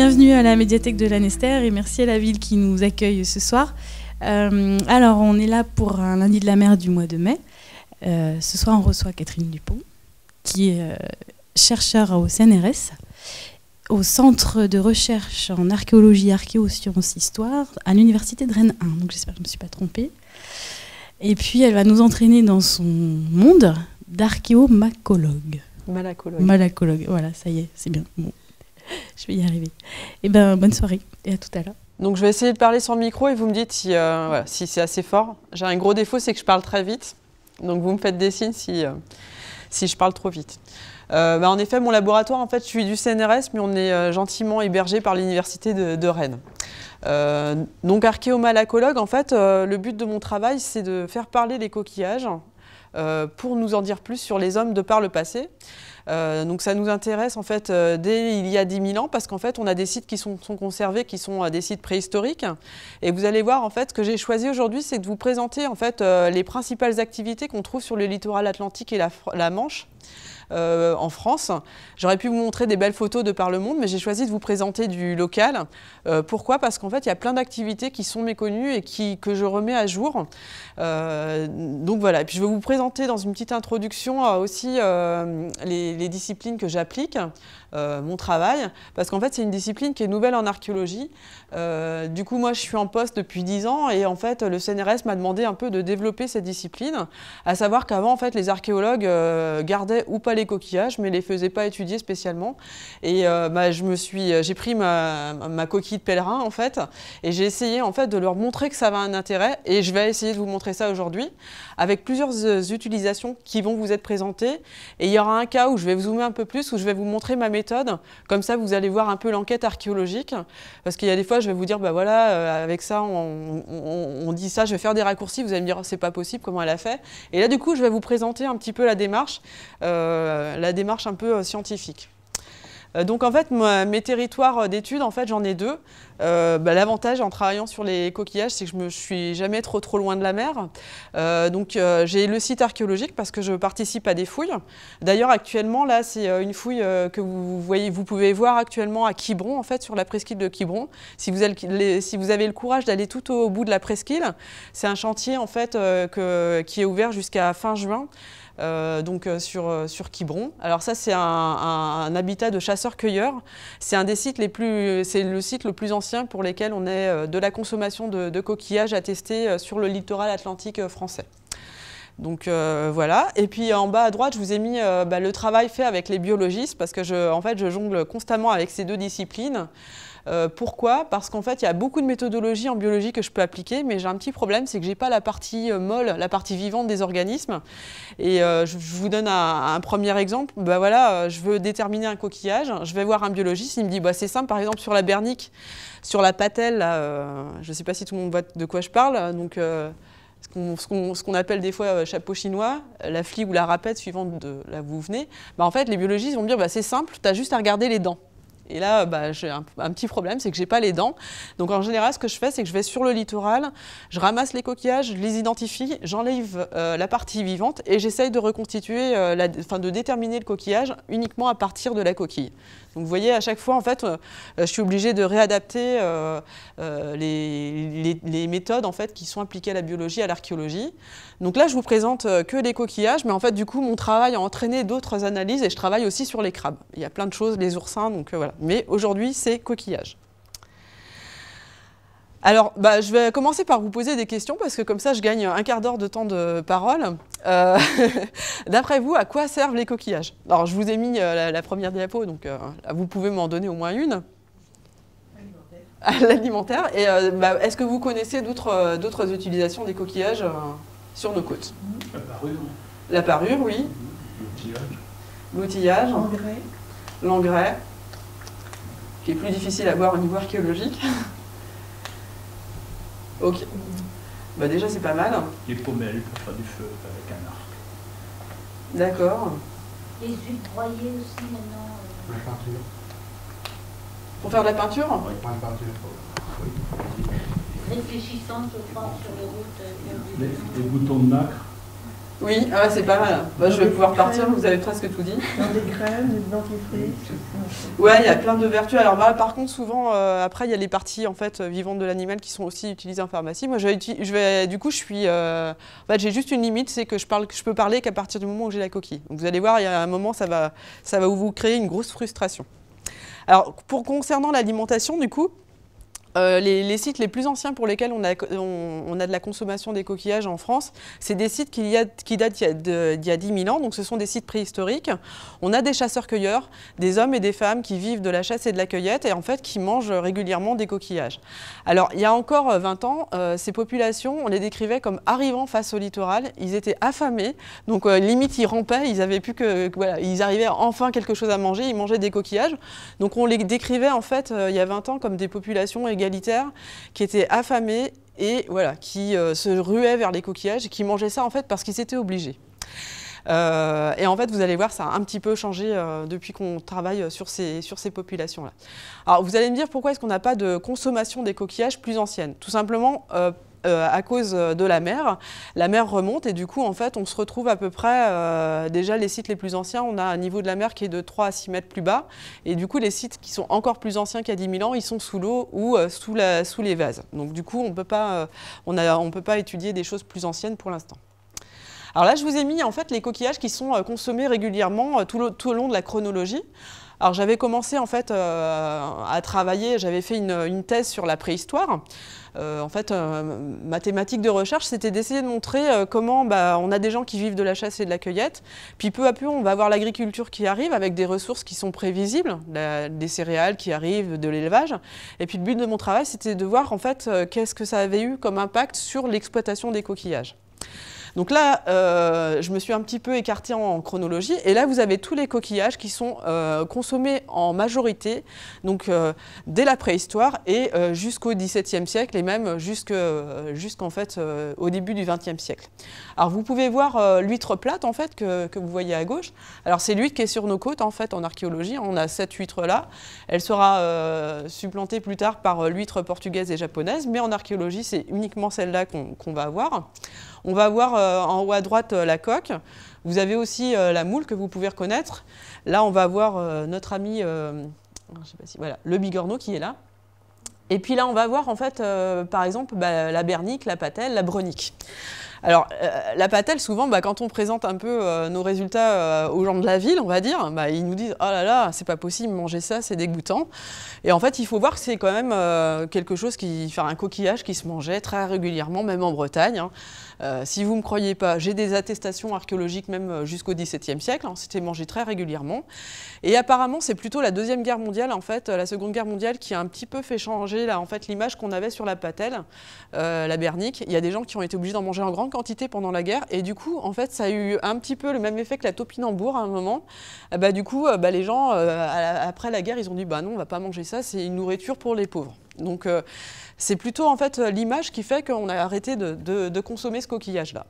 Bienvenue à la médiathèque de Lanester et merci à la ville qui nous accueille ce soir. Euh, alors, on est là pour un lundi de la mer du mois de mai. Euh, ce soir, on reçoit Catherine Dupont, qui est chercheur chercheure au CNRS, au Centre de recherche en archéologie, archéosciences, histoire, à l'Université de Rennes 1. Donc, j'espère que je ne me suis pas trompée. Et puis, elle va nous entraîner dans son monde d'archéomacologue. Malacologue. Malacologue, voilà, ça y est, c'est bien je vais y arriver. Et eh ben bonne soirée et à tout à l'heure. Donc je vais essayer de parler sans micro et vous me dites euh, si, c'est assez fort. J'ai un gros défaut, c'est que je parle très vite. Donc vous me faites des signes si, euh, je parle trop vite. Euh, bah, en effet, mon laboratoire, en fait, je suis du CNRS, mais on est gentiment hébergé par l'université de, Rennes. donc archéomalacologue, en fait, le but de mon travail, c'est de faire parler les coquillages pour nous en dire plus sur les hommes de par le passé. Euh, donc ça nous intéresse en fait euh, dès il y a 10 000 ans parce qu'en fait on a des sites qui sont, conservés, qui sont euh, des sites préhistoriques. Et vous allez voir en fait ce que j'ai choisi aujourd'hui, c'est de vous présenter en fait les principales activités qu'on trouve sur le littoral atlantique et la Manche. Euh, en France. J'aurais pu vous montrer des belles photos de par le monde, mais j'ai choisi de vous présenter du local. Euh, pourquoi Parce qu'en fait, il y a plein d'activités qui sont méconnues et qui, que je remets à jour. Euh, donc voilà, et puis je vais vous présenter dans une petite introduction aussi les, les, disciplines que j'applique. Euh, mon travail, parce qu'en fait c'est une discipline qui est nouvelle en archéologie. Euh, du coup moi je suis en poste depuis 10 ans et en fait le CNRS m'a demandé un peu de développer cette discipline, à savoir qu'avant en fait les archéologues euh, gardaient ou pas les coquillages mais les faisaient pas étudier spécialement. Et bah, je me suis, j'ai pris ma, coquille de pèlerin en fait et j'ai essayé en fait de leur montrer que ça va un intérêt et je vais essayer de vous montrer ça aujourd'hui avec plusieurs utilisations qui vont vous être présentées et il y aura un cas où je vais vous zoomer un peu plus où je vais vous montrer ma méthode comme ça, vous allez voir un peu l'enquête archéologique. Parce qu'il y a des fois, je vais vous dire, bah voilà, euh, avec ça, on, dit ça, je vais faire des raccourcis. Vous allez me dire, c'est pas possible, comment elle a fait Et là, du coup, je vais vous présenter un petit peu la démarche, euh, la démarche un peu euh, scientifique. Euh, donc en fait, mes territoires euh, d'études, en fait, j'en ai deux. Euh, bah, l'avantage en travaillant sur les coquillages, c'est que je me suis jamais trop trop loin de la mer. donc j'ai le site archéologique parce que je participe à des fouilles. D'ailleurs actuellement là, c'est une fouille que vous pouvez voir actuellement à Quiberon en fait sur la presqu'île de Quiberon. Si vous, avez, le courage d'aller tout au, bout de la presqu'île, c'est un chantier en fait qui est ouvert jusqu'à fin juin. Euh, donc euh, sur, euh, sur Alors ça, c'est un, habitat de chasseurs-cueilleurs. C'est un des sites les plus, c'est le site le plus ancien pour lesquels on est de la consommation de, de coquillages attestée sur le littoral atlantique français. Donc voilà. Et puis en bas à droite, je vous ai mis bah, le travail fait avec les biologistes parce que en fait, je jongle constamment avec ces deux disciplines. Euh, pourquoi Parce qu'en fait, il y a beaucoup de méthodologies en biologie que je peux appliquer, mais j'ai un petit problème, c'est que je n'ai pas la partie euh, molle, la partie vivante des organismes. Et euh, je, vous donne un, premier exemple. Bah, voilà, je veux déterminer un coquillage, je vais voir un biologiste, il me dit bah, c'est simple, par exemple, sur la bernique, sur la patelle, je ne sais pas si tout le monde voit de quoi je parle, donc ce qu'on appelle des fois chapeau chinois, la flie ou la rapette, suivant de là où vous venez, bah, en fait, les biologistes vont me dire bah, c'est simple, tu as juste à regarder les dents. Et là, bah, j'ai un, petit problème, c'est que j'ai pas les dents. Donc en général, ce que je fais, c'est que je vais sur le littoral, je ramasse les coquillages, je les identifie, j'enlève euh, la partie vivante et j'essaye de reconstituer, euh, la, enfin de déterminer le coquillage uniquement à partir de la coquille. Donc vous voyez, à chaque fois, en fait, euh, je suis obligée de réadapter les, méthodes en fait qui sont appliquées à la biologie, à l'archéologie. Donc là, je vous présente que les coquillages, mais en fait, du coup, mon travail a entraîné d'autres analyses et je travaille aussi sur les crabes. Il y a plein de choses, les oursins, donc voilà mais aujourd'hui c'est coquillage. Alors, bah, je vais commencer par vous poser des questions parce que comme ça, je gagne un quart d'heure de temps de parole. Euh, d'après vous, à quoi servent les coquillages Alors, je vous ai mis euh, la, première diapo, donc euh, vous pouvez m'en donner au moins une. À l'alimentaire. Et bah, est-ce que vous connaissez d'autres utilisations des coquillages sur nos côtes La parure. La parure, oui. L'outillage. L'outillage. L'engrais. L'engrais qui est plus difficile à voir au niveau archéologique. ok. Bah déjà, c'est pas mal. Les pommelles pour faire du feu avec un arc. D'accord. Les huiles broyées aussi maintenant. Euh. La peinture. Pour faire de la peinture Oui, pour la peinture. Réfléchissante, sur les routes. Euh, les boutons de nacre. Oui, ah, c'est pas mal. je vais pouvoir partir, vous avez presque tout dit. des crèmes, des Ouais, il y a plein de vertus. Alors par contre, souvent, euh, après, il y a les parties en fait euh, vivantes de l'animal qui sont aussi utilisées en pharmacie. Moi, je je vais du coup, je suis, euh, en fait, j'ai juste une limite, c'est que je parle, je peux parler qu'à partir du moment où j'ai la coquille. vous allez voir, il y a un moment, ça va, ça va vous créer une grosse frustration. Alors, pour concernant l'alimentation, du coup, euh, les, sites les plus anciens pour lesquels on a, on, a de la consommation des coquillages en France, c'est des sites qui, datent d'il y, a 10 000 ans, donc ce sont des sites préhistoriques. On a des chasseurs-cueilleurs, des hommes et des femmes qui vivent de la chasse et de la cueillette et en fait qui mangent régulièrement des coquillages. Alors il y a encore 20 euh, ans, euh, ces populations, on les décrivait comme arrivant face au littoral, ils étaient affamés, donc limite ils rampaient, ils avaient plus que, voilà, ils arrivaient enfin quelque chose à manger, ils mangeaient des coquillages. Donc on les décrivait en fait il y a 20 ans comme des populations qui étaient affamés et voilà, qui euh, se ruaient vers les coquillages et qui mangeaient ça en fait parce qu'ils étaient obligés. Euh, et en fait, vous allez voir, ça a un petit peu changé euh, depuis qu'on travaille sur ces, sur ces populations-là. Alors, vous allez me dire pourquoi est-ce qu'on n'a pas de consommation des coquillages plus anciennes Tout simplement euh, à cause euh, de la mer. La mer remonte et du coup, en fait, on se retrouve à peu près, euh, déjà les sites les plus anciens, on a un niveau de la mer qui est de 3 à 6 mètres plus bas. Et du coup, les sites qui sont encore plus anciens qu'à 10 000 ans, ils sont sous l'eau ou sous, les vases. Donc du coup, on ne peut pas étudier des choses plus anciennes pour l'instant. Alors là, je vous ai mis en fait les coquillages qui sont consommés régulièrement tout au long de la chronologie. Alors j'avais commencé en fait euh, à travailler, j'avais fait une, thèse sur la préhistoire. Euh, en fait, euh, ma thématique de recherche, c'était d'essayer de montrer comment bah, on a des gens qui vivent de la chasse et de la cueillette. Puis peu à peu, on va voir l'agriculture qui arrive avec des ressources qui sont prévisibles, des céréales qui arrivent, de l'élevage. Et puis le but de mon travail, c'était de voir en fait qu'est-ce que ça avait eu comme impact sur l'exploitation des coquillages. Donc là, euh, je me suis un petit peu écartée en chronologie. Et là, vous avez tous les coquillages qui sont euh, consommés en majorité, donc euh, dès la préhistoire et jusqu'au XVIIe siècle et même jusqu'en fait au début du XXe siècle. Alors vous pouvez voir l'huître plate en fait que, vous voyez à gauche. Alors c'est l'huître qui est sur nos côtes en fait en archéologie. On a cette huître là. Elle sera supplantée plus tard par l'huître portugaise et japonaise, mais en archéologie c'est uniquement celle-là qu'on va avoir. On va voir euh, en haut à droite euh, la coque. Vous avez aussi euh, la moule que vous pouvez reconnaître. Là, on va voir notre ami, je sais pas si, voilà, le bigorneau qui est là. Et puis là, on va voir en fait, par exemple, bah, la bernique, la patelle, la bronique. Alors, la patelle, souvent, bah, quand on présente un peu nos résultats aux gens de la ville, on va dire, bah, ils nous disent « Oh là là, c'est pas possible, manger ça, c'est dégoûtant ». Et en fait, il faut voir que c'est quand même quelque chose qui... faire un coquillage qui se mangeait très régulièrement, même en Bretagne. Hein. Euh, si vous ne me croyez pas, j'ai des attestations archéologiques même euh, jusqu'au XVIIe siècle. Hein, c'était mangé très régulièrement. Et apparemment, c'est plutôt la Deuxième Guerre mondiale, en fait, euh, la Seconde Guerre mondiale, qui a un petit peu fait changer là, en fait, l'image qu'on avait sur la patelle, la bernique. Il y a des gens qui ont été obligés d'en manger en grande quantité pendant la guerre. Et du coup, en fait, ça a eu un petit peu le même effet que la topinambour à un moment. Ah bah, du coup, bah, les gens, après la guerre, ils ont dit bah non, on va pas manger ça, c'est une nourriture pour les pauvres. Donc, c'est plutôt en fait euh, l'image qui fait qu'on a arrêté de, consommer ce coquillage-là.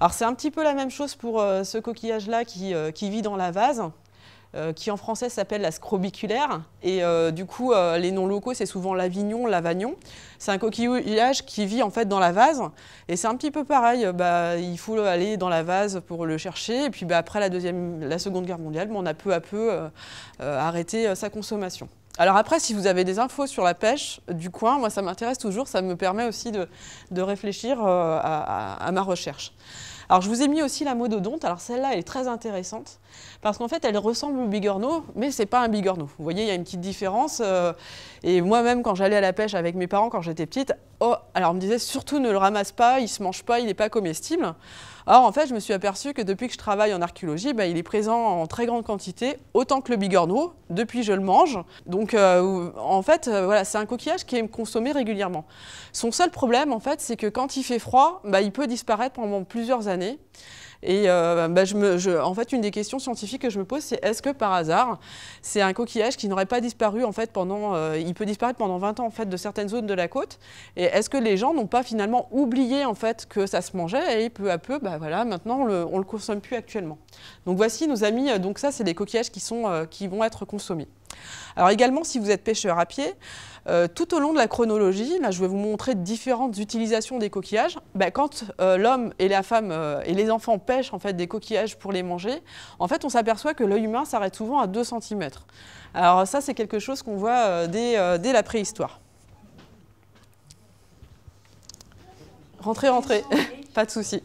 Alors c'est un petit peu la même chose pour euh, ce coquillage-là euh, qui, vit dans la vase, qui en français s'appelle la scrobiculaire. Et du coup, les noms locaux, c'est souvent l'avignon, l'avagnon. C'est un coquillage qui vit en fait dans la vase. Et c'est un petit peu pareil, bah, il faut aller dans la vase pour le chercher. Et puis bah, après la, Seconde Guerre mondiale, on a peu à peu arrêté sa consommation. Alors après, si vous avez des infos sur la pêche du coin, moi ça m'intéresse toujours, ça me permet aussi de, réfléchir euh, à, ma recherche. Alors je vous ai mis aussi la mododonte, alors celle-là elle est très intéressante parce qu'en fait elle ressemble au bigorneau mais c'est pas un bigorneau. Vous voyez il y a une petite différence euh, et moi-même quand j'allais à la pêche avec mes parents quand j'étais petite, oh, alors on me disait surtout ne le ramasse pas, il se mange pas, il n'est pas comestible. Or, en fait, je me suis aperçu que depuis que je travaille en archéologie, bah, il est présent en très grande quantité, autant que le bigorneau. Depuis, je le mange. Donc, euh, en fait, euh, voilà, c'est un coquillage qui est consommé régulièrement. Son seul problème, en fait, c'est que quand il fait froid, bah, il peut disparaître pendant plusieurs années. Et euh, bah, en fait, une des questions scientifiques que je me pose, c'est est-ce que par hasard, c'est un coquillage qui n'aurait pas disparu en fait pendant, euh, il peut disparaître pendant 20 ans en fait de certaines zones de la côte. Et est-ce que les gens n'ont pas finalement oublié en fait que ça se mangeait et peu à peu, bah voilà, maintenant on le, le consomme plus actuellement. Donc voici nos amis, euh, donc ça c'est des coquillages qui sont qui vont être consommés. Alors également, si vous êtes pêcheur à pied, euh, tout au long de la chronologie, là je vais vous montrer différentes utilisations des coquillages. Ben, quand euh, l'homme et la femme euh, et les enfants pêchent en fait des coquillages pour les manger, en fait on s'aperçoit que l'œil humain s'arrête souvent à 2 cm. Alors ça c'est quelque chose qu'on voit dès, dès la préhistoire. Rentrez, rentrez, pas de souci.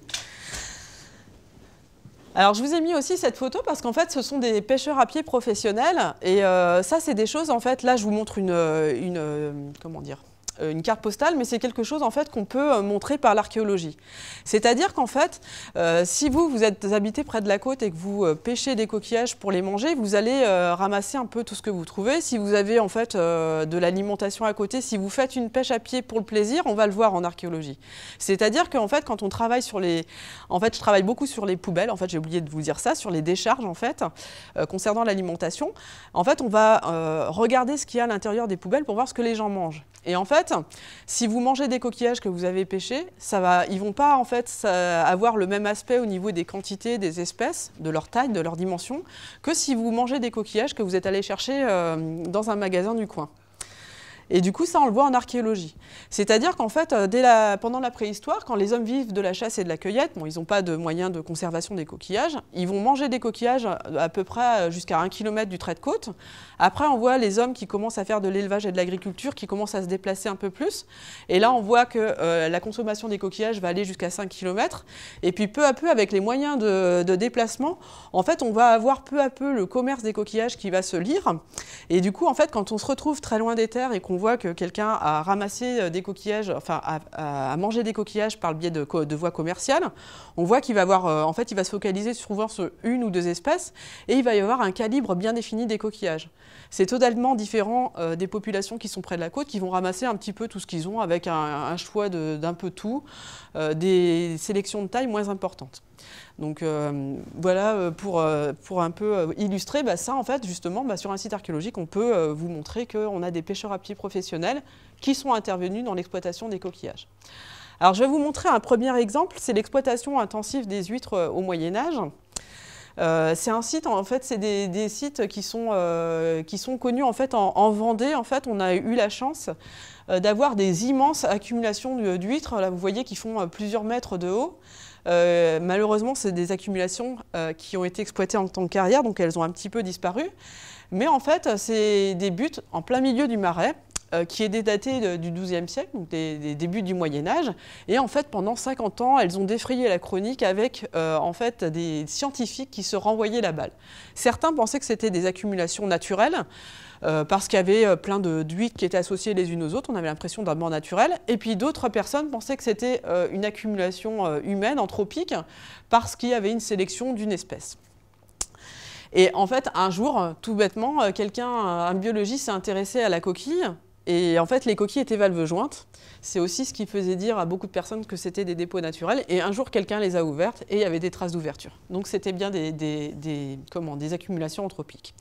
Alors je vous ai mis aussi cette photo parce qu'en fait ce sont des pêcheurs à pied professionnels et euh, ça c'est des choses en fait, là je vous montre une, euh, une euh, comment dire, euh, une carte postale, mais c'est quelque chose en fait qu'on peut euh, montrer par l'archéologie. C'est-à-dire qu'en fait, euh, si vous, vous êtes habité près de la côte et que vous pêchez des coquillages pour les manger, vous allez ramasser un peu tout ce que vous trouvez. Si vous avez en fait de l'alimentation à côté, si vous faites une pêche à pied pour le plaisir, on va le voir en archéologie. C'est-à-dire qu'en fait, quand on travaille sur les... En fait, je travaille beaucoup sur les poubelles, en fait, j'ai oublié de vous dire ça, sur les décharges en fait, concernant l'alimentation. En fait, on va regarder ce qu'il y a à l'intérieur des poubelles pour voir ce que les gens mangent. Et en fait, si vous mangez des coquillages que vous avez pêchés, ça va, ils vont pas en fait avoir le même aspect au niveau des quantités, des espèces, de leur taille, de leur dimension, que si vous mangez des coquillages que vous êtes allé chercher euh, dans un magasin du coin. Et du coup, ça, on le voit en archéologie. C'est-à-dire qu'en fait, euh, dès pendant la préhistoire, quand les hommes vivent de la chasse et de la cueillette, bon, ils n'ont pas de moyens de conservation des coquillages, ils vont manger des coquillages euh, à peu près euh, jusqu'à un kilomètre du trait de côte. Après, on voit les hommes qui commencent à faire de l'élevage et de l'agriculture, qui commencent à se déplacer un peu plus. Et là, on voit que la consommation des coquillages va aller jusqu'à 5 km. Et puis, peu à peu, avec les moyens de, de déplacement, en fait, on va avoir peu à peu le commerce des coquillages qui va se lire. Et du coup, en fait, quand on se retrouve très loin des terres et qu'on on voit que quelqu'un a ramassé euh, des coquillages, enfin a, mangé des coquillages par le biais de, voies commerciales, on voit qu'il va avoir, euh, en fait, il va se focaliser souvent sur une ou deux espèces et il va y avoir un calibre bien défini des coquillages. C'est totalement différent euh, des populations qui sont près de la côte, qui vont ramasser un petit peu tout ce qu'ils ont avec un, choix d'un peu tout, euh, des sélections de taille moins importantes. Donc euh, voilà pour, un peu illustrer bah, ça en fait justement bah, sur un site archéologique on peut vous montrer qu'on a des pêcheurs à pied professionnels qui sont intervenus dans l'exploitation des coquillages. Alors je vais vous montrer un premier exemple, c'est l'exploitation intensive des huîtres au Moyen Âge. Euh, c'est un site, en fait, c'est des, sites qui sont, euh, connus en Vendée. En fait, on a eu la chance euh, d'avoir des immenses accumulations d'huîtres. Là, vous voyez qu'ils font plusieurs mètres de haut. malheureusement, c'est des accumulations qui ont été exploitées en tant que carrière, donc elles ont un petit peu disparu. Mais en fait, c'est des buts en plein milieu du marais. Euh, qui est dédatée du XIIe siècle, donc des, débuts du Moyen Âge. Et en fait, pendant 50 ans, elles ont défrayé la chronique avec euh, en fait des scientifiques qui se renvoyaient la balle. Certains pensaient que c'était des accumulations naturelles. Euh, parce qu'il y avait plein d'huîtres qui étaient associées les unes aux autres, on avait l'impression d'un mort naturel. Et puis d'autres personnes pensaient que c'était une accumulation humaine, anthropique, parce qu'il y avait une sélection d'une espèce. Et en fait, un jour, tout bêtement, quelqu'un, un biologiste s'est intéressé à la coquille et en fait, les coquilles étaient valves jointes. C'est aussi ce qui faisait dire à beaucoup de personnes que c'était des dépôts naturels. Et un jour, quelqu'un les a ouvertes et il y avait des traces d'ouverture. Donc c'était bien des, des accumulations anthropiques.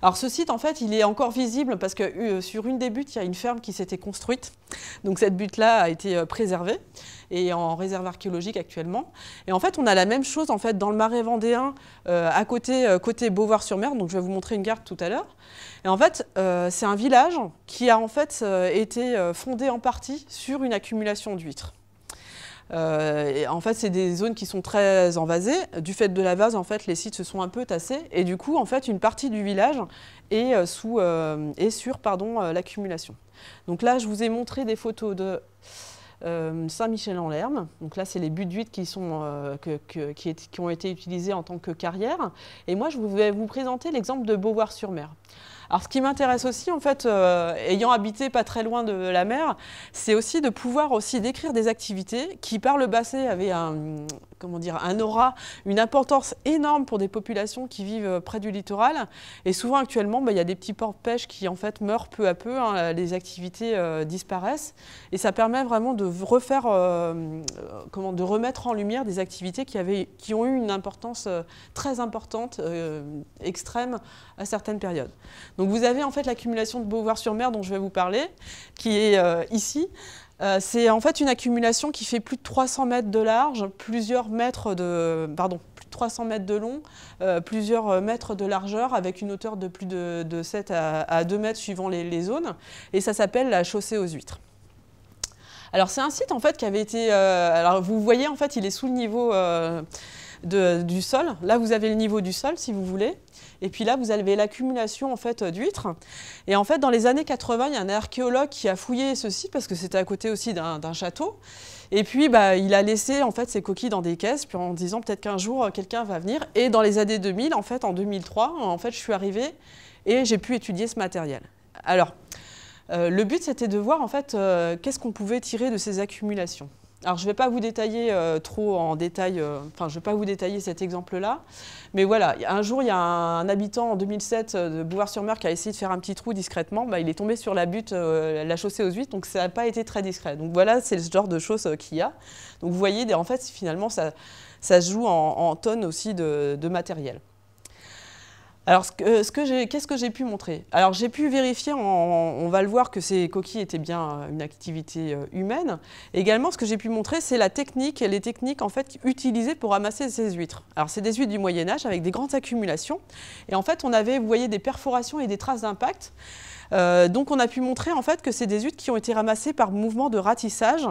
Alors ce site, en fait, il est encore visible parce que euh, sur une des buttes, il y a une ferme qui s'était construite. Donc cette butte-là a été euh, préservée et en réserve archéologique actuellement. Et en fait, on a la même chose en fait dans le marais vendéen euh, à côté, côté Beauvoir-sur-Mer. Donc je vais vous montrer une carte tout à l'heure. Et en fait, c'est un village qui a en fait été fondé en partie sur une accumulation d'huîtres. Euh, en fait, c'est des zones qui sont très envasées. Du fait de la vase, en fait, les sites se sont un peu tassés. Et du coup, en fait, une partie du village est, euh, sous, euh, sur l'accumulation. Donc là, je vous ai montré des photos de Saint-Michel-en-Lerme. Donc là, c'est les buts d'huile qui, qui, ont été utilisés en tant que carrière. Et moi, je vais vous présenter l'exemple de Beauvoir-sur-Mer. Alors ce qui m'intéresse aussi, en fait, euh, ayant habité pas très loin de la mer, c'est aussi de pouvoir aussi décrire des activités qui par le passé avaient un, comment dire, un aura, une importance énorme pour des populations qui vivent euh, près du littoral. Et souvent actuellement, bah, il y a des petits ports de pêche qui en fait meurent peu à peu, hein, les activités euh, disparaissent. Et ça permet vraiment de refaire, euh, comment, de remettre en lumière des activités qui, avaient, qui ont eu une importance très importante, extrême, à certaines périodes. Donc vous avez en fait l'accumulation de Beauvoir-sur-Mer dont je vais vous parler, qui est ici. Euh, c'est en fait une accumulation qui fait plus de 300 mètres de large, plusieurs mètres de, pardon, plus de 300 mètres de long, euh, plusieurs euh, mètres de largeur, avec une hauteur de plus de, 7 à, 2 mètres suivant les, zones. Et ça s'appelle la chaussée aux huîtres. Alors c'est un site en fait qui avait été, alors vous voyez en fait il est sous le niveau du sol. Là, vous avez le niveau du sol, si vous voulez. Et puis là, vous avez l'accumulation en fait d'huîtres. Et en fait, dans les années 80, il y a un archéologue qui a fouillé ce site parce que c'était à côté aussi d'un château. Et puis, bah, il a laissé en fait ses coquilles dans des caisses, puis en disant peut-être qu'un jour euh, quelqu'un va venir. Et dans les années 2000, en fait, en 2003, en fait, je suis arrivée et j'ai pu étudier ce matériel. Alors, euh, le but, c'était de voir en fait euh, qu'est-ce qu'on pouvait tirer de ces accumulations. Alors je ne vais pas vous détailler euh, trop en détail, euh, enfin je ne vais pas vous détailler cet exemple-là, mais voilà, un jour il y a un, habitant en 2007 euh, de Bouvard-sur-Mer qui a essayé de faire un petit trou discrètement, bah, il est tombé sur la butte, la chaussée aux huîtres, donc ça n'a pas été très discret. Donc voilà, c'est le genre de choses qu'il y a. Donc vous voyez, en fait finalement ça, se joue en, tonnes aussi de matériel. Alors, que, euh, qu'est-ce que j'ai pu montrer Alors, j'ai pu vérifier, on va le voir, que ces coquilles étaient bien euh, une activité euh, humaine. Également, ce que j'ai pu montrer, c'est la technique, les techniques en fait utilisées pour ramasser ces huîtres. Alors, c'est des huîtres du Moyen Âge avec des grandes accumulations. Et en fait, on avait, vous voyez, des perforations et des traces d'impact. donc, on a pu montrer en fait que c'est des huîtres qui ont été ramassées par mouvement de ratissage.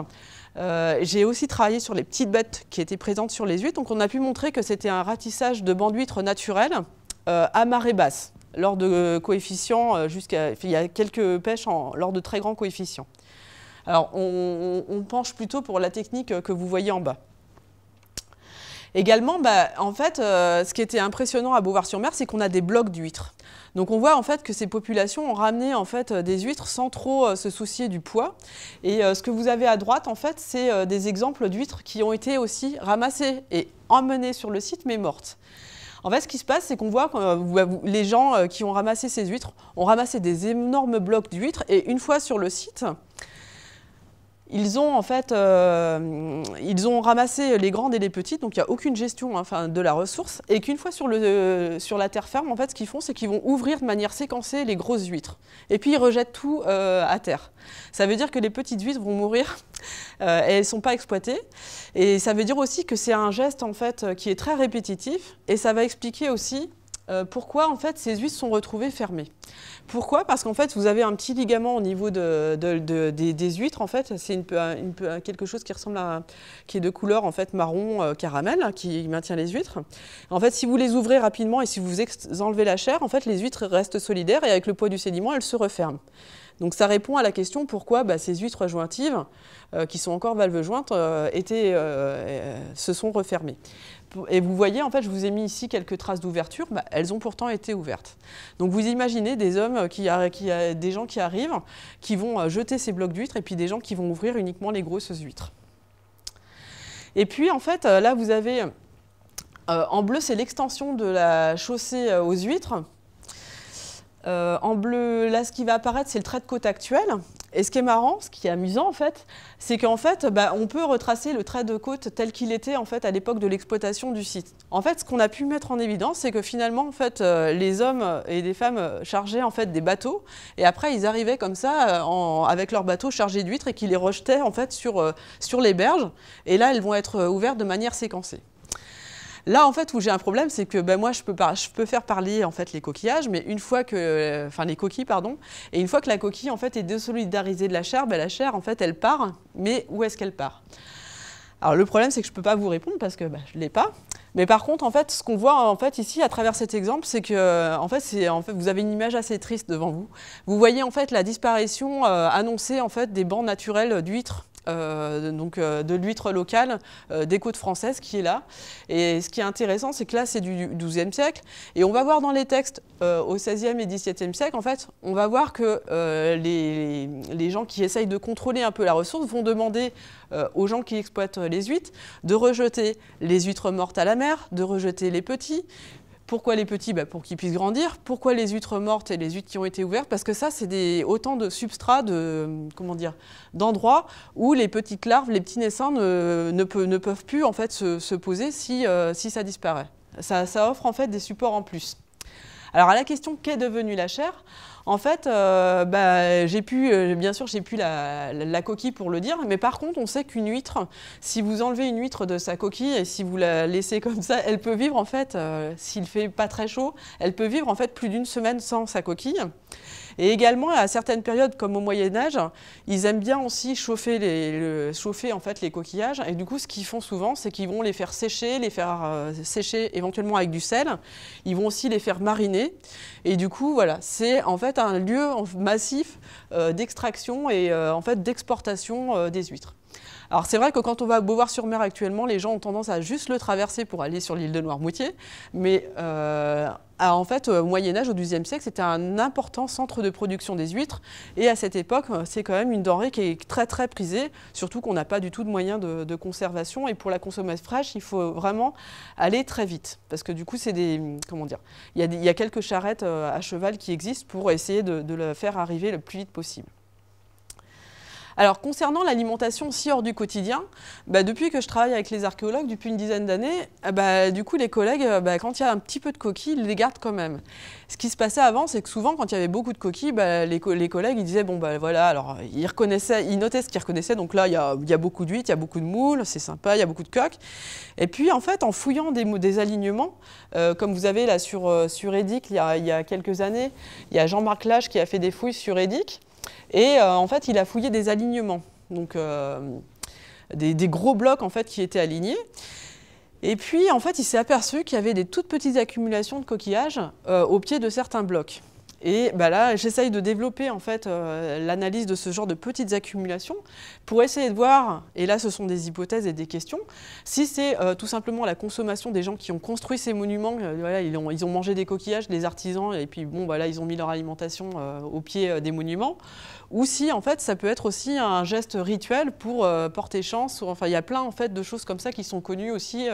j'ai aussi travaillé sur les petites bêtes qui étaient présentes sur les huîtres. Donc, on a pu montrer que c'était un ratissage de bandes d'huîtres naturelles euh, à marée basse, lors de coefficients, euh, jusqu'à, il y a quelques pêches lors de très grands coefficients. Alors, on, penche plutôt pour la technique que vous voyez en bas. Également, bah, en fait, euh, ce qui était impressionnant à Beauvoir-sur-Mer, c'est qu'on a des blocs d'huîtres. Donc on voit en fait que ces populations ont ramené en fait des huîtres sans trop se soucier du poids. Et ce que vous avez à droite, en fait, c'est des exemples d'huîtres qui ont été aussi ramassées et emmenées sur le site, mais mortes. En fait, ce qui se passe, c'est qu'on voit que euh, les gens euh, qui ont ramassé ces huîtres ont ramassé des énormes blocs d'huîtres. Et une fois sur le site, ils ont en fait, euh, ils ont ramassé les grandes et les petites, donc il n'y a aucune gestion hein, enfin de la ressource, et qu'une fois sur, le, euh, sur la terre ferme, en fait, ce qu'ils font, c'est qu'ils vont ouvrir de manière séquencée les grosses huîtres, et puis ils rejettent tout euh, à terre. Ça veut dire que les petites huîtres vont mourir, et elles ne sont pas exploitées, et ça veut dire aussi que c'est un geste en fait qui est très répétitif, et ça va expliquer aussi euh, pourquoi en fait ces huîtres sont retrouvées fermées. Pourquoi Parce qu'en fait vous avez un petit ligament au niveau des, huîtres en fait, c'est quelque chose qui ressemble à qui est de couleur en fait marron euh, caramel hein, qui maintient les huîtres. En fait si vous les ouvrez rapidement et si vous enlevez la chair, en fait les huîtres restent solidaires et avec le poids du sédiment elles se referment. Donc ça répond à la question pourquoi bah, ces huîtres jointives, euh, qui sont encore valves jointes, se sont refermées et vous voyez, en fait, je vous ai mis ici quelques traces d'ouverture, bah, elles ont pourtant été ouvertes. Donc vous imaginez des hommes, qui, des gens qui arrivent, qui vont euh, jeter ces blocs d'huîtres, et puis des gens qui vont ouvrir uniquement les grosses huîtres. Et puis, en fait, euh, là, vous avez... Euh, en bleu, c'est l'extension de la chaussée aux huîtres. en bleu, là, ce qui va apparaître, c'est le trait de côte actuel. Et ce qui est marrant, ce qui est amusant en fait, c'est qu'en fait, bah, on peut retracer le trait de côte tel qu'il était en fait à l'époque de l'exploitation du site. En fait, ce qu'on a pu mettre en évidence, c'est que finalement, en fait, euh, les hommes et les femmes chargeaient en fait des bateaux, et après ils arrivaient comme ça euh, avec leurs bateaux chargés d'huîtres et qui les rejetaient en fait sur, euh, sur les berges. Et là, elles vont être ouvertes de manière séquencée. Là, en fait, où j'ai un problème, c'est que ben, moi, je peux, je peux faire parler en fait les coquillages, mais une fois que, enfin les coquilles, pardon, et une fois que la coquille en fait est désolidarisée de la chair, la chair en fait elle part, mais où est-ce qu'elle part alors le problème, c'est que je ne peux pas vous répondre parce que je ne l'ai pas. Mais par contre, en fait, ce qu'on voit en fait ici à travers cet exemple, c'est que en fait, en fait, vous avez une image assez triste devant vous. Vous voyez en fait la disparition annoncée en fait des bancs naturels d'huîtres euh, donc, euh, de l'huître locale euh, des côtes françaises qui est là. Et ce qui est intéressant, c'est que là, c'est du XIIe siècle. Et on va voir dans les textes au XVIe et XVIIe siècle, en fait, on va voir que les, les, gens qui essayent de contrôler un peu la ressource vont demander aux gens qui exploitent les huîtres de rejeter les huîtres mortes à la mer, de rejeter les petits, pourquoi les petits bah, Pour qu'ils puissent grandir. Pourquoi les huîtres mortes et les huîtres qui ont été ouvertes Parce que ça, c'est autant de substrats, de, comment dire, d'endroits où les petites larves, les petits naissants ne, peuvent plus en fait, se, poser euh, si, ça disparaît. Ça, ça offre en fait des supports en plus. Alors à la question qu'est devenue la chair, en fait, euh, bah, j'ai pu, euh, bien sûr, j'ai pu la, coquille pour le dire, mais par contre, on sait qu'une huître, si vous enlevez une huître de sa coquille et si vous la laissez comme ça, elle peut vivre en fait, s'il euh, s'il fait pas très chaud, elle peut vivre en fait plus d'une semaine sans sa coquille. Et également, à certaines périodes, comme au Moyen-Âge, ils aiment bien aussi chauffer les, chauffer, en fait, les coquillages. Et du coup, ce qu'ils font souvent, c'est qu'ils vont les faire sécher, les faire euh, sécher éventuellement avec du sel. Ils vont aussi les faire mariner. Et du coup, voilà, c'est en fait un lieu massif euh, d'extraction et euh, en fait d'exportation des huîtres. Alors c'est vrai que quand on va à Beauvoir-sur-Mer actuellement, les gens ont tendance à juste le traverser pour aller sur l'île de Noirmoutier, mais euh, en fait, au Moyen-Âge, au XIIe siècle, c'était un important centre de production des huîtres. Et à cette époque, c'est quand même une denrée qui est très très prisée, surtout qu'on n'a pas du tout de moyens de, conservation. Et pour la consommation fraîche, il faut vraiment aller très vite. Parce que du coup, c'est des. Comment dire il y, a quelques charrettes euh, à cheval qui existent pour essayer de, de la faire arriver le plus vite possible. Alors concernant l'alimentation si hors du quotidien, bah, depuis que je travaille avec les archéologues, depuis une dizaine d'années, ah bah, du coup les collègues, euh, bah, quand il y a un petit peu de coquilles, ils les gardent quand même. Ce qui se passait avant, c'est que souvent quand il y avait beaucoup de coquilles, les, collègues ils disaient, bon bah voilà, alors ils, reconnaissaient, ils notaient ce qu'ils reconnaissaient, donc là il y a, beaucoup d'huîtres, il y a beaucoup de moules, c'est sympa, il y a beaucoup de coques. Et puis en fait en fouillant des, alignements, euh, comme vous avez là euh, sur, Edic, il y, a, il y a quelques années, il y a Jean-Marc Lache qui a fait des fouilles sur Edic. Et euh, en fait, il a fouillé des alignements, donc euh, des, gros blocs en fait qui étaient alignés. Et puis, en fait, il s'est aperçu qu'il y avait des toutes petites accumulations de coquillages euh, au pied de certains blocs. Et bah là, j'essaye de développer en fait euh, l'analyse de ce genre de petites accumulations pour essayer de voir, et là ce sont des hypothèses et des questions, si c'est euh, tout simplement la consommation des gens qui ont construit ces monuments, euh, voilà, ils, ont, ils, ont, mangé des coquillages, des artisans, et puis bon, voilà, ils ont mis leur alimentation au pied des monuments, ou si en fait ça peut être aussi un geste rituel pour porter chance, ou, enfin il y a plein en fait de choses comme ça qui sont connues aussi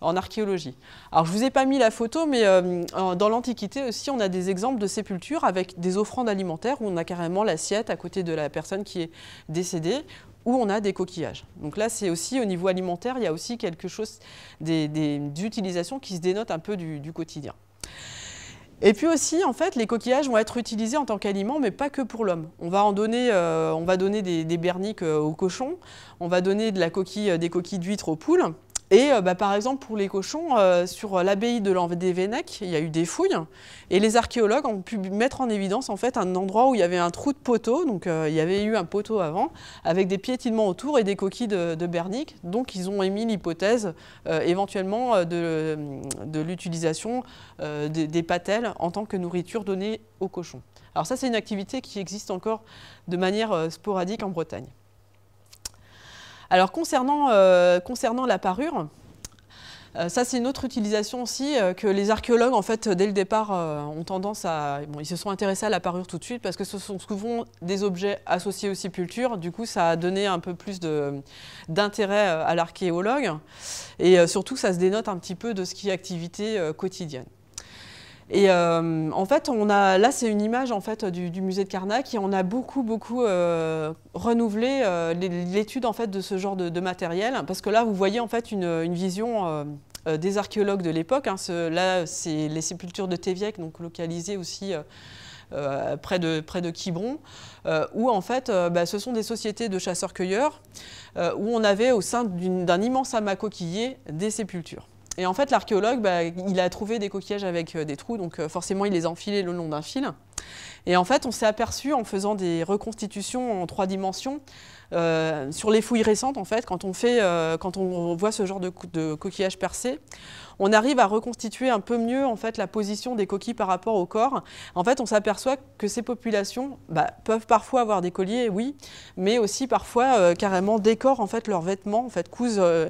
en archéologie. Alors je ne vous ai pas mis la photo, mais dans l'Antiquité aussi on a des exemples de sépultures avec des offrandes alimentaires où on a carrément l'assiette à côté de la personne qui est décédée où on a des coquillages. Donc là, c'est aussi au niveau alimentaire, il y a aussi quelque chose, des, qui se dénote un peu du, quotidien. Et puis aussi, en fait, les coquillages vont être utilisés en tant qu'aliment, mais pas que pour l'homme. On va en donner, euh, on va donner des, berniques euh, aux cochons, on va donner de la coquille, euh, des coquilles d'huîtres aux poules. Et euh, bah, par exemple, pour les cochons, euh, sur euh, l'abbaye de l'Andévennec, il y a eu des fouilles. Et les archéologues ont pu mettre en évidence en fait, un endroit où il y avait un trou de poteau. Donc il y avait eu un poteau avant, avec des piétinements autour et des coquilles de, de Bernic. Donc ils ont émis l'hypothèse éventuellement de, l'utilisation des, des patelles en tant que nourriture donnée aux cochons. Alors ça, c'est une activité qui existe encore de manière sporadique en Bretagne. Alors concernant, euh, concernant la parure, euh, ça, c'est une autre utilisation aussi euh, que les archéologues, en fait, dès le départ, ont tendance à... ils se sont intéressés à la parure tout de suite parce que ce sont souvent des objets associés aux sépultures. Du coup, ça a donné un peu plus d'intérêt à l'archéologue. Et surtout, ça se dénote un petit peu de ce qui est activité quotidienne. Et euh, en fait, on a, là, c'est une image en fait, du, musée de Carnac et on a beaucoup, beaucoup euh, renouvelé euh, l'étude en fait, de ce genre de, matériel. Parce que là, vous voyez en fait, une, vision des archéologues de l'époque. Hein. là, c'est les sépultures de Teviec, donc localisées aussi près, de, près de Quiberon, où en fait, bah, ce sont des sociétés de chasseurs-cueilleurs, où on avait au sein d'un immense amas coquillé des sépultures. Et en fait, l'archéologue, bah, il a trouvé des coquillages avec euh, des trous, donc euh, forcément, il les a enfilés le long d'un fil. Et en fait, on s'est aperçu en faisant des reconstitutions en trois dimensions euh, sur les fouilles récentes, en fait, quand on, fait, euh, quand on voit ce genre de, coquillages de coquillage percé, on arrive à reconstituer un peu mieux en fait, la position des coquilles par rapport au corps. En fait, on s'aperçoit que ces populations bah, peuvent parfois avoir des colliers, oui, mais aussi parfois euh, carrément décorent en fait, leurs vêtements. En fait,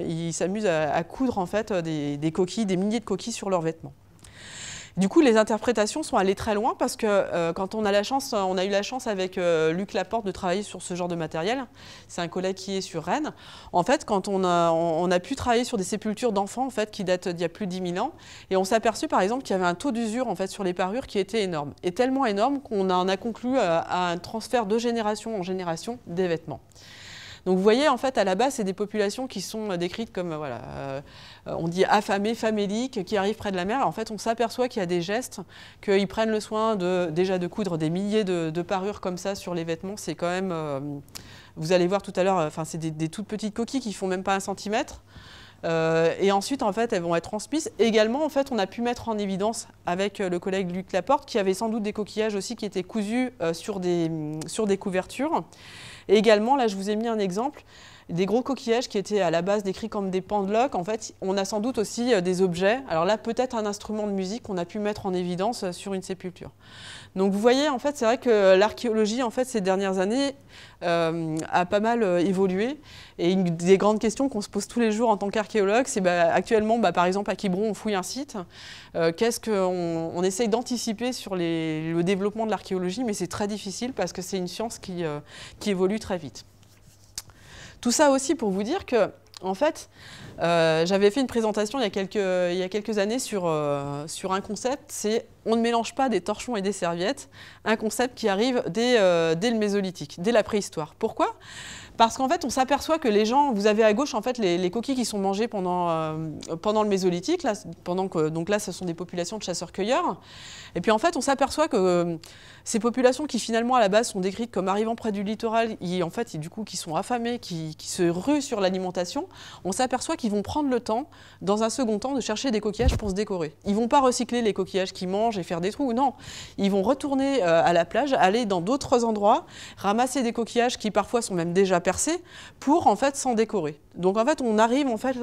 ils s'amusent à, coudre en fait, des coquilles, des milliers de coquilles sur leurs vêtements. Du coup, les interprétations sont allées très loin parce que euh, quand on a la chance, on a eu la chance avec euh, Luc Laporte de travailler sur ce genre de matériel. C'est un collègue qui est sur Rennes. En fait, quand on a, pu travailler sur des sépultures d'enfants en fait qui datent d'il y a plus de 10 000 ans, et on s'est aperçu par exemple qu'il y avait un taux d'usure en fait sur les parures qui était énorme, et tellement énorme qu'on en a conclu euh, à, un transfert de génération en génération des vêtements. Donc vous voyez, en fait, à la base, c'est des populations qui sont décrites comme voilà, euh, on dit affamés, famélique, qui arrive près de la mer. En fait, on s'aperçoit qu'il y a des gestes, qu'ils prennent le soin de, déjà de coudre des milliers de, parures comme ça sur les vêtements. C'est quand même, euh, vous allez voir tout à l'heure, euh, enfin, c'est des, toutes petites coquilles qui font même pas un centimètre. et ensuite, en fait, elles vont être transmises. Également, en fait, on a pu mettre en évidence avec le collègue Luc Laporte, qui avait sans doute des coquillages aussi qui étaient cousus sur, des, sur des couvertures. également, là, je vous ai mis un exemple des gros coquillages qui étaient à la base décrits comme des pendeloques. En fait, on a sans doute aussi euh, des objets. Alors là, peut-être un instrument de musique qu'on a pu mettre en évidence euh, sur une sépulture. Donc vous voyez, en fait, c'est vrai que l'archéologie, en fait, ces dernières années, euh, a pas mal évolué. Et une des grandes questions qu'on se pose tous les jours en tant qu'archéologue, c'est bah, actuellement, bah, par exemple, à Quiberon, on fouille un site. Qu'est-ce qu'on essaye d'anticiper sur le développement de l'archéologie Mais c'est très difficile parce que c'est une science qui évolue très vite. Tout ça aussi pour vous dire que, en fait, euh, j'avais fait une présentation il y a quelques, années euh, sur, un concept, c'est on ne mélange pas des torchons et des serviettes, un concept qui arrive dès, euh, le Mésolithique, dès la préhistoire. Pourquoi Parce qu'en fait, on s'aperçoit que les gens, vous avez à gauche en fait les, coquilles qui sont mangées pendant, le Mésolithique, pendant que, donc là ce sont des populations de chasseurs-cueilleurs, et puis en fait on s'aperçoit que ces populations qui finalement à la base sont décrites comme arrivant près du littoral, et en fait, du coup, qui sont affamés, qui, se ruent sur l'alimentation, on s'aperçoit qu'ils vont prendre le temps, dans un second temps, de chercher des coquillages pour se décorer. Ils vont pas recycler les coquillages qu'ils mangent et faire des trous, non. Ils vont retourner euh, à la plage, aller dans d'autres endroits, ramasser des coquillages qui parfois sont même déjà percés, pour en fait s'en décorer. Donc en fait, on arrive en fait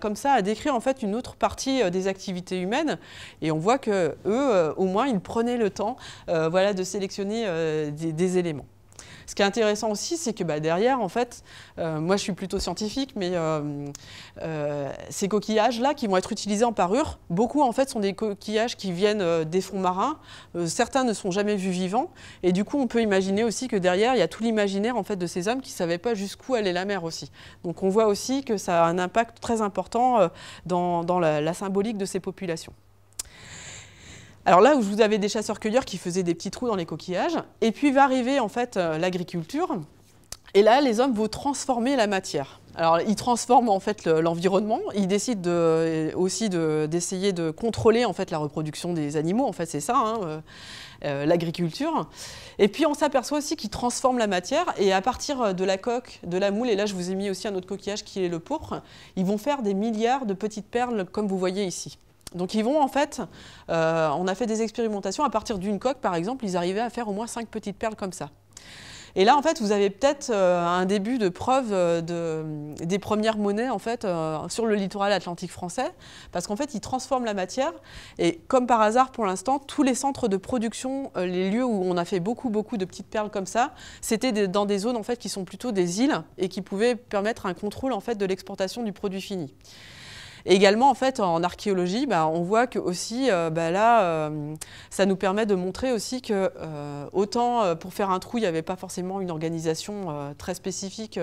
comme ça à décrire en fait une autre partie euh, des activités humaines, et on voit que eux, euh, au moins, ils prenaient le temps, voilà de sélectionner euh, des, éléments. Ce qui est intéressant aussi, c'est que bah, derrière, en fait, euh, moi je suis plutôt scientifique, mais euh, ces coquillages-là qui vont être utilisés en parure, beaucoup en fait sont des coquillages qui viennent des fonds marins. certains ne sont jamais vus vivants, et du coup, on peut imaginer aussi que derrière, il y a tout l'imaginaire en fait de ces hommes qui ne savaient pas jusqu'où allait la mer aussi. Donc, on voit aussi que ça a un impact très important dans, la symbolique de ces populations. Alors là où vous avez des chasseurs-cueilleurs qui faisaient des petits trous dans les coquillages, et puis va arriver en fait euh, l'agriculture, et là les hommes vont transformer la matière. Alors ils transforment en fait l'environnement, ils décident euh, aussi d'essayer de, contrôler en fait la reproduction des animaux, en fait c'est ça, hein, euh, l'agriculture. Et puis on s'aperçoit aussi qu'ils transforment la matière, et à partir de la coque, de la moule, et là je vous ai mis aussi un autre coquillage qui est le pourpre, ils vont faire des milliards de petites perles comme vous voyez ici. Donc ils vont en fait, euh, on a fait des expérimentations, à partir d'une coque par exemple, ils arrivaient à faire au moins cinq petites perles comme ça. Et là en fait vous avez peut-être euh, un début de preuve euh, des premières monnaies en fait sur le littoral atlantique français, parce qu'en fait ils transforment la matière et comme par hasard pour l'instant tous les centres de production, les lieux où on a fait beaucoup beaucoup de petites perles comme ça, c'était dans des zones en fait qui sont plutôt des îles et qui pouvaient permettre un contrôle en fait de l'exportation du produit fini également, en fait, en archéologie, bah, on voit que aussi, euh, bah, là, euh, ça nous permet de montrer aussi que euh, autant pour faire un trou, il n'y avait pas forcément une organisation très spécifique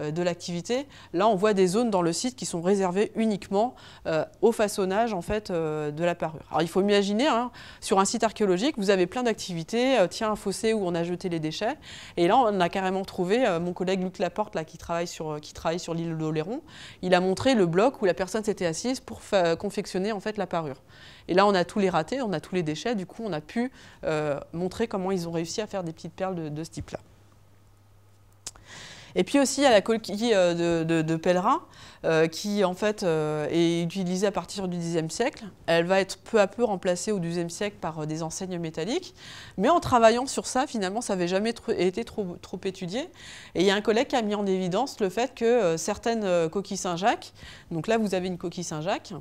euh, de l'activité. Là, on voit des zones dans le site qui sont réservées uniquement euh, au façonnage en fait, euh, de la parure. Alors, il faut imaginer, hein, sur un site archéologique, vous avez plein d'activités. tiens, un fossé où on a jeté les déchets. Et là, on a carrément trouvé, mon collègue Luc Laporte, là, qui travaille sur, qui travaille sur l'île d'Oléron, il a montré le bloc où la personne s'était assise pour confectionner en fait, la parure. Et là, on a tous les ratés, on a tous les déchets. Du coup, on a pu montrer comment ils ont réussi à faire des petites perles de ce type-là. Et puis aussi, à la coquille euh, de, pèlerin, euh, qui en fait euh, est utilisée à partir du Xe siècle. Elle va être peu à peu remplacée au XIIe siècle par des enseignes métalliques. Mais en travaillant sur ça, finalement, ça n'avait jamais été trop, étudié. Et il y a un collègue qui a mis en évidence le fait que certaines coquilles Saint-Jacques, donc là vous avez une coquille Saint-Jacques,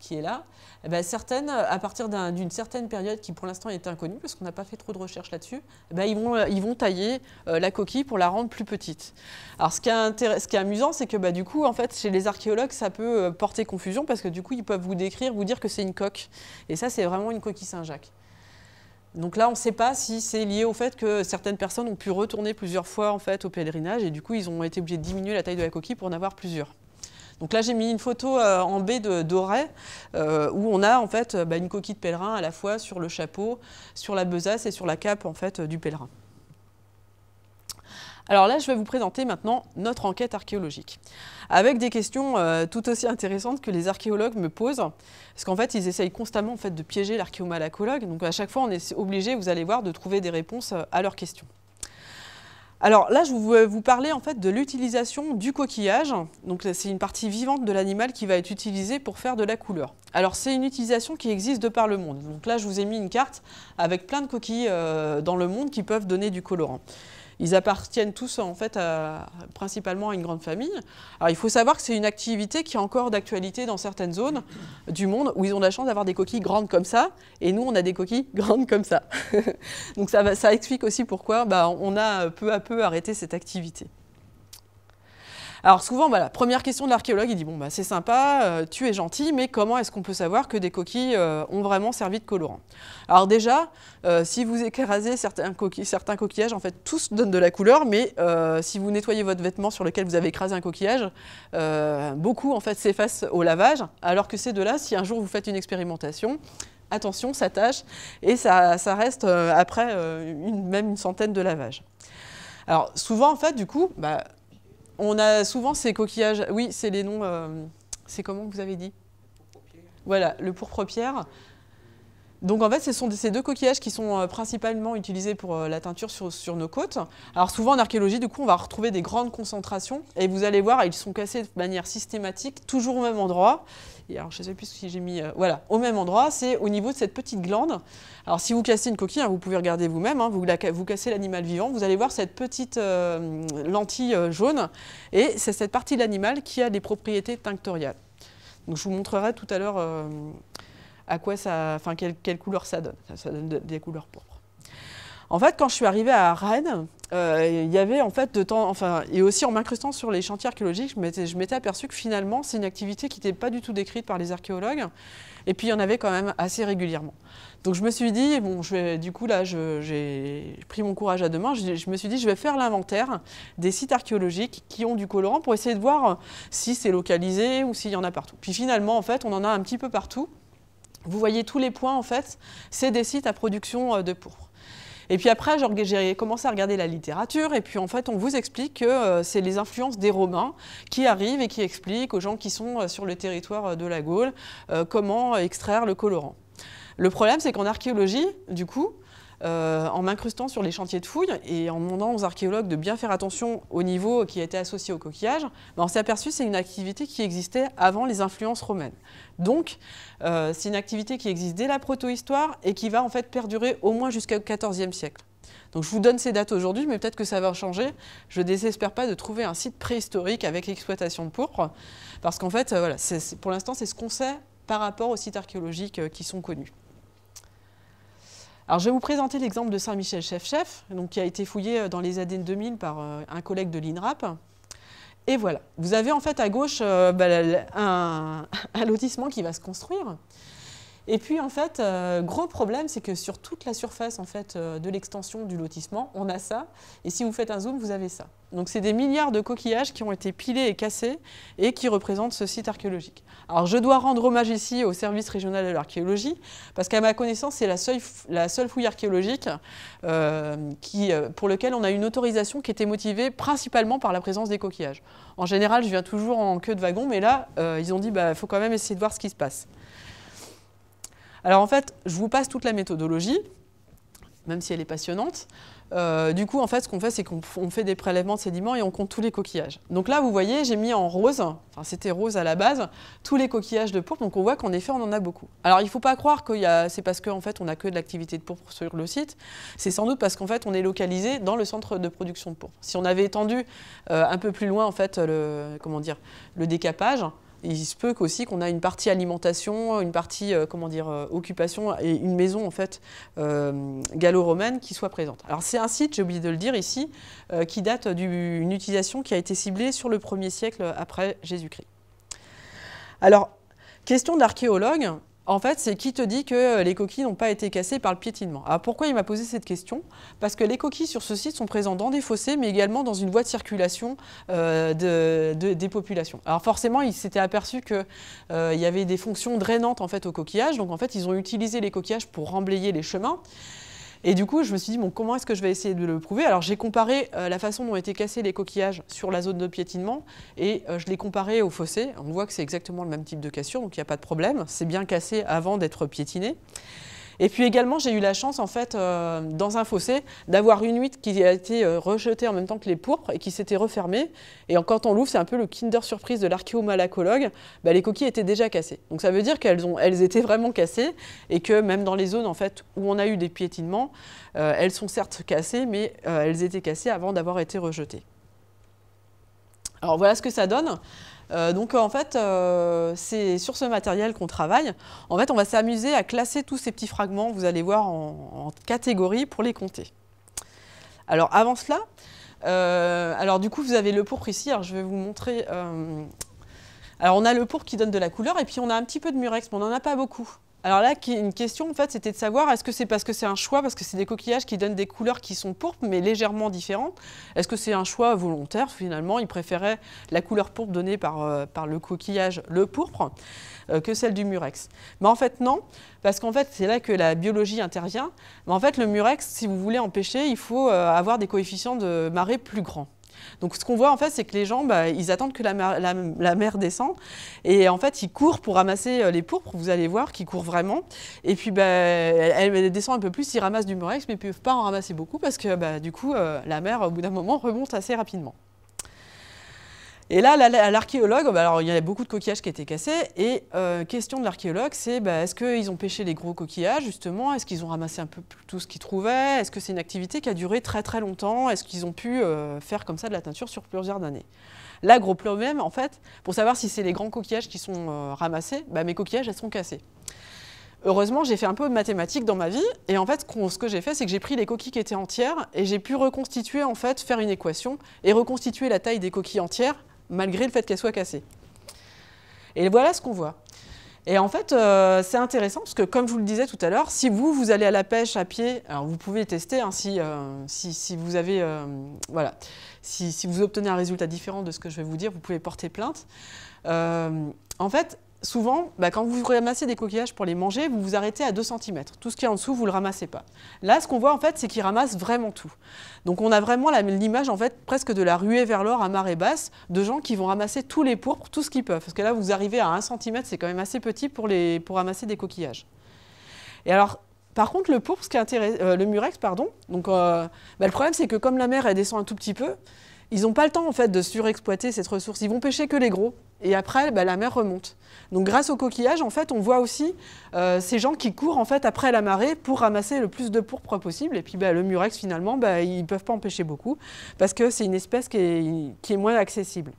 qui est là, eh ben, certaines, à partir d'une certaine période qui pour l'instant est inconnue, parce qu'on n'a pas fait trop de recherches là-dessus, eh ben, ils, vont, euh, ils vont tailler euh, la coquille pour la rendre plus petite. Alors ce qui est, qui est amusant, c'est que bah, du coup, en fait, chez les archéologues, ça peut euh, porter confusion, parce que du coup, ils peuvent vous décrire, vous dire que c'est une coque. Et ça, c'est vraiment une coquille Saint-Jacques. Donc là, on ne sait pas si c'est lié au fait que certaines personnes ont pu retourner plusieurs fois en fait, au pèlerinage, et du coup, ils ont été obligés de diminuer la taille de la coquille pour en avoir plusieurs. Donc là, j'ai mis une photo euh, en baie de doré, euh, où on a en fait euh, bah, une coquille de pèlerin à la fois sur le chapeau, sur la besace et sur la cape en fait du pèlerin. Alors là, je vais vous présenter maintenant notre enquête archéologique, avec des questions tout aussi intéressantes que les archéologues me posent, parce qu'en fait, ils essayent constamment de piéger l'archéomalacologue, donc à chaque fois, on est obligé, vous allez voir, de trouver des réponses à leurs questions. Alors là, je vais vous parler en fait de l'utilisation du coquillage. Donc c'est une partie vivante de l'animal qui va être utilisée pour faire de la couleur. Alors c'est une utilisation qui existe de par le monde. Donc là, je vous ai mis une carte avec plein de coquilles euh, dans le monde qui peuvent donner du colorant. Ils appartiennent tous en fait principalement à une grande famille. Alors il faut savoir que c'est une activité qui est encore d'actualité dans certaines zones du monde où ils ont la chance d'avoir des coquilles grandes comme ça et nous on a des coquilles grandes comme ça. Donc ça, explique aussi pourquoi bah, on a peu à peu arrêté cette activité. Alors souvent, bah, première question de l'archéologue, il dit bon bah c'est sympa, euh, tu es gentil, mais comment est-ce qu'on peut savoir que des coquilles euh, ont vraiment servi de colorant Alors déjà, euh, si vous écrasez certains, coquilles, certains coquillages, en fait tous donnent de la couleur, mais si vous nettoyez votre vêtement sur lequel vous avez écrasé un coquillage, beaucoup en fait s'effacent au lavage, alors que c'est de là si un jour vous faites une expérimentation, attention, ça tâche et ça, reste après même une centaine de lavages. Alors souvent, en fait, du coup, bah, on a souvent ces coquillages, oui, c'est les noms, euh, c'est comment vous avez dit Voilà, le pourpre-pierre. Donc en fait, ce sont ces deux coquillages qui sont euh, principalement utilisés pour euh, la teinture sur, sur, nos côtes. Alors souvent en archéologie, du coup, on va retrouver des grandes concentrations et vous allez voir, ils sont cassés de manière systématique, toujours au même endroit alors, je ne sais plus si j'ai mis... Euh, voilà, au même endroit, c'est au niveau de cette petite glande. Alors, si vous cassez une coquille, hein, vous pouvez regarder vous-même, hein, vous, vous, cassez l'animal vivant, vous allez voir cette petite euh, lentille euh, jaune. Et c'est cette partie de l'animal qui a des propriétés tinctoriales. Donc, je vous montrerai tout à l'heure à quoi ça, enfin, quelle, couleur ça donne. ça donne des couleurs pour. En fait, quand je suis arrivée à Rennes, euh, il y avait en fait de temps, enfin, et aussi en m'incrustant sur les chantiers archéologiques, je m'étais aperçu que finalement, c'est une activité qui n'était pas du tout décrite par les archéologues. Et puis, il y en avait quand même assez régulièrement. Donc, je me suis dit, bon, je vais, du coup, là, j'ai pris mon courage à deux mains. Je, me suis dit, je vais faire l'inventaire des sites archéologiques qui ont du colorant pour essayer de voir euh, si c'est localisé ou s'il y en a partout. Puis finalement, en fait, on en a un petit peu partout. Vous voyez tous les points, en fait, c'est des sites à production euh, de pourpre. Et puis après, j'ai commencé à regarder la littérature, et puis en fait, on vous explique que euh, c'est les influences des Romains qui arrivent et qui expliquent aux gens qui sont euh, sur le territoire euh, de la Gaule comment extraire le colorant. Le problème, c'est qu'en archéologie, du coup, euh, en m'incrustant sur les chantiers de fouilles et en demandant aux archéologues de bien faire attention au niveau qui a été associé au coquillage, ben, on s'est aperçu que c'est une activité qui existait avant les influences romaines. Donc, euh, c'est une activité qui existe dès la protohistoire et qui va en fait perdurer au moins jusqu'au XIVe siècle. Donc je vous donne ces dates aujourd'hui, mais peut-être que ça va changer. Je ne désespère pas de trouver un site préhistorique avec l'exploitation de pourpre, parce qu'en fait, euh, voilà, pour l'instant, c'est ce qu'on sait par rapport aux sites archéologiques qui sont connus. Alors, je vais vous présenter l'exemple de Saint-Michel-Chef-Chef, qui a été fouillé euh, dans les années 2000 par euh, un collègue de l'INRAP. Et voilà, vous avez en fait à gauche euh, bah, un, lotissement qui va se construire. Et puis en fait, euh, gros problème, c'est que sur toute la surface euh, de l'extension du lotissement, on a ça. Et si vous faites un zoom, vous avez ça. Donc c'est des milliards de coquillages qui ont été pilés et cassés et qui représentent ce site archéologique. Alors je dois rendre hommage ici au service régional de l'archéologie parce qu'à ma connaissance, c'est la seule, fouille archéologique euh, pour laquelle on a une autorisation qui était motivée principalement par la présence des coquillages. En général, je viens toujours en queue de wagon, mais là, ils ont dit bah faut quand même essayer de voir ce qui se passe. Alors en fait, je vous passe toute la méthodologie, même si elle est passionnante. Euh, du coup, en fait, ce qu'on fait, c'est qu'on fait des prélèvements de sédiments et on compte tous les coquillages. Donc là, vous voyez, j'ai mis en rose, enfin c'était rose à la base, tous les coquillages de pourpre. Donc on voit qu'en effet, on en a beaucoup. Alors il ne faut pas croire que c'est parce qu'en fait, on n'a que de l'activité de pourpre sur le site. C'est sans doute parce qu'en fait, on est localisé dans le centre de production de pourpre. Si on avait étendu euh, un peu plus loin, en fait, comment dire, le décapage, il se peut qu'aussi qu'on a une partie alimentation, une partie euh, comment dire euh, occupation et une maison en fait euh, gallo-romaine qui soit présente. Alors c'est un site, j'ai oublié de le dire ici, qui date d'une utilisation qui a été ciblée sur le 1er siècle après Jésus-Christ. Alors question d'archéologue, en fait, c'est qui te dit que euh, les coquilles n'ont pas été cassées par le piétinement Alors pourquoi il m'a posé cette question Parce que les coquilles sur ce site sont présentes dans des fossés, mais également dans une voie de circulation euh, des populations. Alors forcément, il s'était aperçu qu'il euh, y avait des fonctions drainantes en fait aux coquillages, donc en fait, ils ont utilisé les coquillages pour remblayer les chemins. Et du coup, je me suis dit, bon, comment est-ce que je vais essayer de le prouver Alors, j'ai comparé euh, la façon dont étaient cassés les coquillages sur la zone de piétinement et euh, je l'ai comparé au fossé. On voit que c'est exactement le même type de cassure, donc il n'y a pas de problème. C'est bien cassé avant d'être piétiné. Et puis également, j'ai eu la chance, en fait, euh, dans un fossé, d'avoir une huître qui a été euh, rejetée en même temps que les pourpres et qui s'était refermée. Et quand on l'ouvre, c'est un peu le Kinder surprise de l'archéomalacologue. Bah, les coquilles étaient déjà cassées. Donc ça veut dire qu'elles elles étaient vraiment cassées et que même dans les zones fait où on a eu des piétinements, euh, elles sont certes cassées, mais elles étaient cassées avant d'avoir été rejetées. Alors voilà ce que ça donne. Euh, donc en fait, euh, c'est sur ce matériel qu'on travaille. En fait, on va s'amuser à classer tous ces petits fragments, vous allez voir, en, catégories pour les compter. Alors avant cela, euh, alors du coup, vous avez le pourpre ici. Alors je vais vous montrer. alors on a le pourpre qui donne de la couleur et puis on a un petit peu de murex, mais on n'en a pas beaucoup. Alors là, une question, en fait, c'était de savoir, est-ce que c'est parce que c'est un choix, parce que c'est des coquillages qui donnent des couleurs qui sont pourpres, mais légèrement différentes Est-ce que c'est un choix volontaire, finalement Ils préféraient la couleur pourpre donnée par, euh, le coquillage, le pourpre, euh, que celle du murex. Mais en fait, non, parce qu'en fait, c'est là que la biologie intervient. Mais en fait, le murex, si vous voulez empêcher, il faut euh, avoir des coefficients de marée plus grands. Donc ce qu'on voit en fait, c'est que les gens, bah, ils attendent que la mer, descende et en fait, ils courent pour ramasser euh, les pourpres. Vous allez voir qu'ils courent vraiment. Et puis, bah, elle, descend un peu plus, ils ramassent du morex, mais ils ne peuvent pas en ramasser beaucoup parce que bah, du coup, euh, la mer, au bout d'un moment, remonte assez rapidement. Et là, l'archéologue, bah, alors il y avait beaucoup de coquillages qui étaient cassés, et euh, question de l'archéologue, c'est bah, est-ce qu'ils ont pêché les gros coquillages, justement Est-ce qu'ils ont ramassé un peu tout ce qu'ils trouvaient Est-ce que c'est une activité qui a duré très très longtemps Est-ce qu'ils ont pu euh, faire comme ça de la teinture sur plusieurs années Là, gros problème, en fait, pour savoir si c'est les grands coquillages qui sont euh, ramassés, bah, mes coquillages, elles sont cassées. Heureusement, j'ai fait un peu de mathématiques dans ma vie, et en fait, ce que j'ai fait, c'est que j'ai pris les coquilles qui étaient entières, et j'ai pu reconstituer, en fait, faire une équation, et reconstituer la taille des coquilles entières malgré le fait qu'elle soit cassée. Et voilà ce qu'on voit. Et en fait, euh, c'est intéressant parce que, comme je vous le disais tout à l'heure, si vous, vous allez à la pêche à pied, alors vous pouvez tester hein, euh, si, vous avez, euh, voilà, si, si, vous obtenez un résultat différent de ce que je vais vous dire, vous pouvez porter plainte. en fait, souvent, bah, quand vous ramassez des coquillages pour les manger, vous vous arrêtez à 2 cm. Tout ce qui est en dessous, vous ne le ramassez pas. Là, ce qu'on voit, en fait, c'est qu'ils ramassent vraiment tout. Donc, on a vraiment l'image, en fait, presque de la ruée vers l'or à marée basse, de gens qui vont ramasser tous les pourpres, tout ce qu'ils peuvent. Parce que là, vous arrivez à 1 cm, c'est quand même assez petit pour, les, pour ramasser des coquillages. Et alors, par contre, le pourpre, ce qui est euh, le murex, pardon, donc, euh, bah, le problème, c'est que comme la mer, descend un tout petit peu, ils n'ont pas le temps en fait de surexploiter cette ressource. Ils vont pêcher que les gros et après bah, la mer remonte. Donc grâce au coquillage, en fait, on voit aussi euh, ces gens qui courent en fait après la marée pour ramasser le plus de pourpre possible. Et puis bah, le murex finalement, bah, ils ne peuvent pas en pêcher beaucoup parce que c'est une espèce qui est, moins accessible.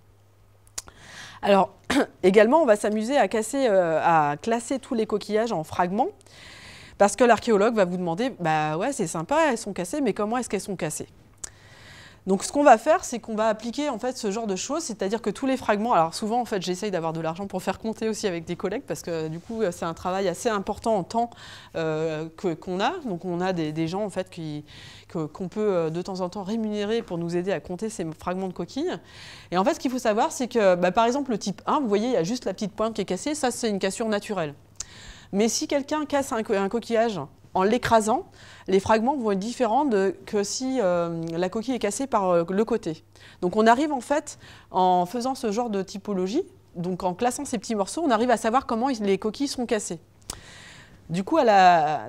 Alors également, on va s'amuser à, casser, euh, à classer tous les coquillages en fragments. Parce que l'archéologue va vous demander, bah ouais, c'est sympa, elles sont cassées, mais comment est-ce qu'elles sont cassées donc ce qu'on va faire, c'est qu'on va appliquer en fait ce genre de choses, c'est-à-dire que tous les fragments, alors souvent en fait j'essaye d'avoir de l'argent pour faire compter aussi avec des collègues parce que du coup euh, c'est un travail assez important en temps euh, qu'on a. Donc on a des, gens en fait qui, qu'on peut euh, de temps en temps rémunérer pour nous aider à compter ces fragments de coquilles. Et en fait ce qu'il faut savoir c'est que bah, par exemple le type 1, vous voyez il y a juste la petite pointe qui est cassée, ça c'est une cassure naturelle. Mais si quelqu'un casse un coquillage en l'écrasant, les fragments vont être différents que si euh, la coquille est cassée par euh, le côté. Donc on arrive en fait, en faisant ce genre de typologie, donc en classant ces petits morceaux, on arrive à savoir comment les coquilles sont cassées. Du coup,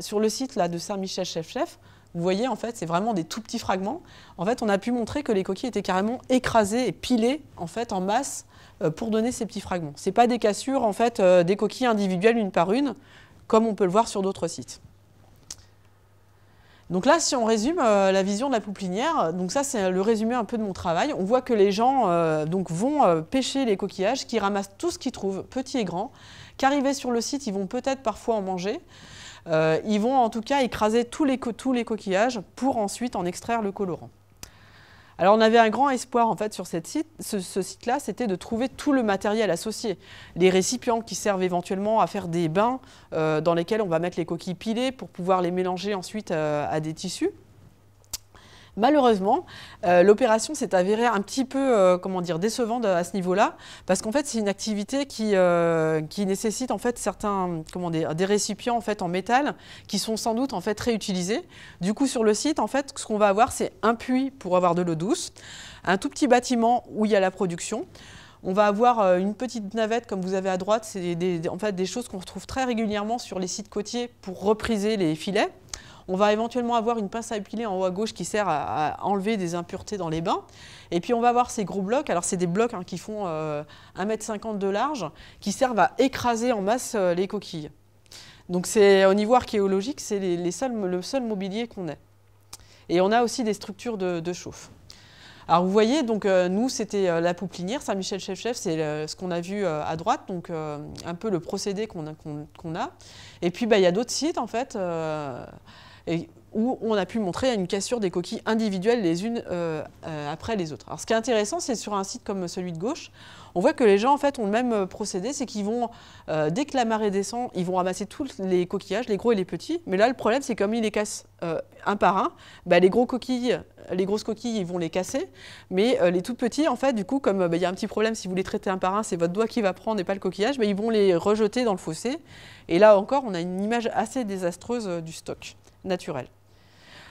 sur le site là, de Saint-Michel-Chef-Chef, vous voyez, en fait, c'est vraiment des tout petits fragments. En fait, on a pu montrer que les coquilles étaient carrément écrasées et pilées en, fait, en masse euh, pour donner ces petits fragments. Ce n'est pas des cassures, en fait, des coquilles individuelles une par une, comme on peut le voir sur d'autres sites. Donc là, si on résume euh, la vision de la pouplinière, euh, donc ça c'est euh, le résumé un peu de mon travail, on voit que les gens donc vont pêcher les coquillages, qui ramassent tout ce qu'ils trouvent, petits et grands, qu'arrivés sur le site, ils vont peut-être parfois en manger, ils vont en tout cas écraser tous les, tous les coquillages pour ensuite en extraire le colorant. Alors on avait un grand espoir sur cette site, ce, site-là, c'était de trouver tout le matériel associé, les récipients qui servent éventuellement à faire des bains euh, dans lesquels on va mettre les coquilles pilées pour pouvoir les mélanger ensuite euh, à des tissus. Malheureusement, euh, l'opération s'est avérée un petit peu euh, comment dire, décevante à ce niveau-là, parce qu'en fait, c'est une activité qui, euh, nécessite en fait certains, comment des récipients en, fait, en métal qui sont sans doute en fait, réutilisés. Du coup, sur le site, en fait, ce qu'on va avoir, c'est un puits pour avoir de l'eau douce, un tout petit bâtiment où il y a la production. On va avoir une petite navette comme vous avez à droite, c'est en fait des choses qu'on retrouve très régulièrement sur les sites côtiers pour repriser les filets. On va éventuellement avoir une pince à épiler en haut à gauche qui sert à, enlever des impuretés dans les bains. Et puis on va avoir ces gros blocs, alors c'est des blocs hein, qui font 1,50 euh, m de large, qui servent à écraser en masse euh, les coquilles. Donc c'est au niveau archéologique, c'est le seul mobilier qu'on ait. Et on a aussi des structures de, chauffe. Alors vous voyez, donc euh, nous c'était la pouplinière, Saint-Michel-Chef-Chef, c'est ce qu'on a vu à droite, donc un peu le procédé qu'on a, Et puis bah, il y a d'autres sites en fait où on a pu montrer une cassure des coquilles individuelles les unes euh, euh, après les autres. Alors ce qui est intéressant, c'est sur un site comme celui de gauche, on voit que les gens en fait ont le même euh, procédé, c'est qu'ils vont, dès que la marée descend, ils vont ramasser tous les coquillages, les gros et les petits, mais là le problème c'est comme ils les cassent un par un, bah, les, gros coquilles, les grosses coquilles ils vont les casser, mais les tout petits en fait du coup comme bah, il y a un petit problème si vous les traitez un par un, c'est votre doigt qui va prendre et pas le coquillage, mais bah, ils vont les rejeter dans le fossé, et là encore on a une image assez désastreuse du stock naturel.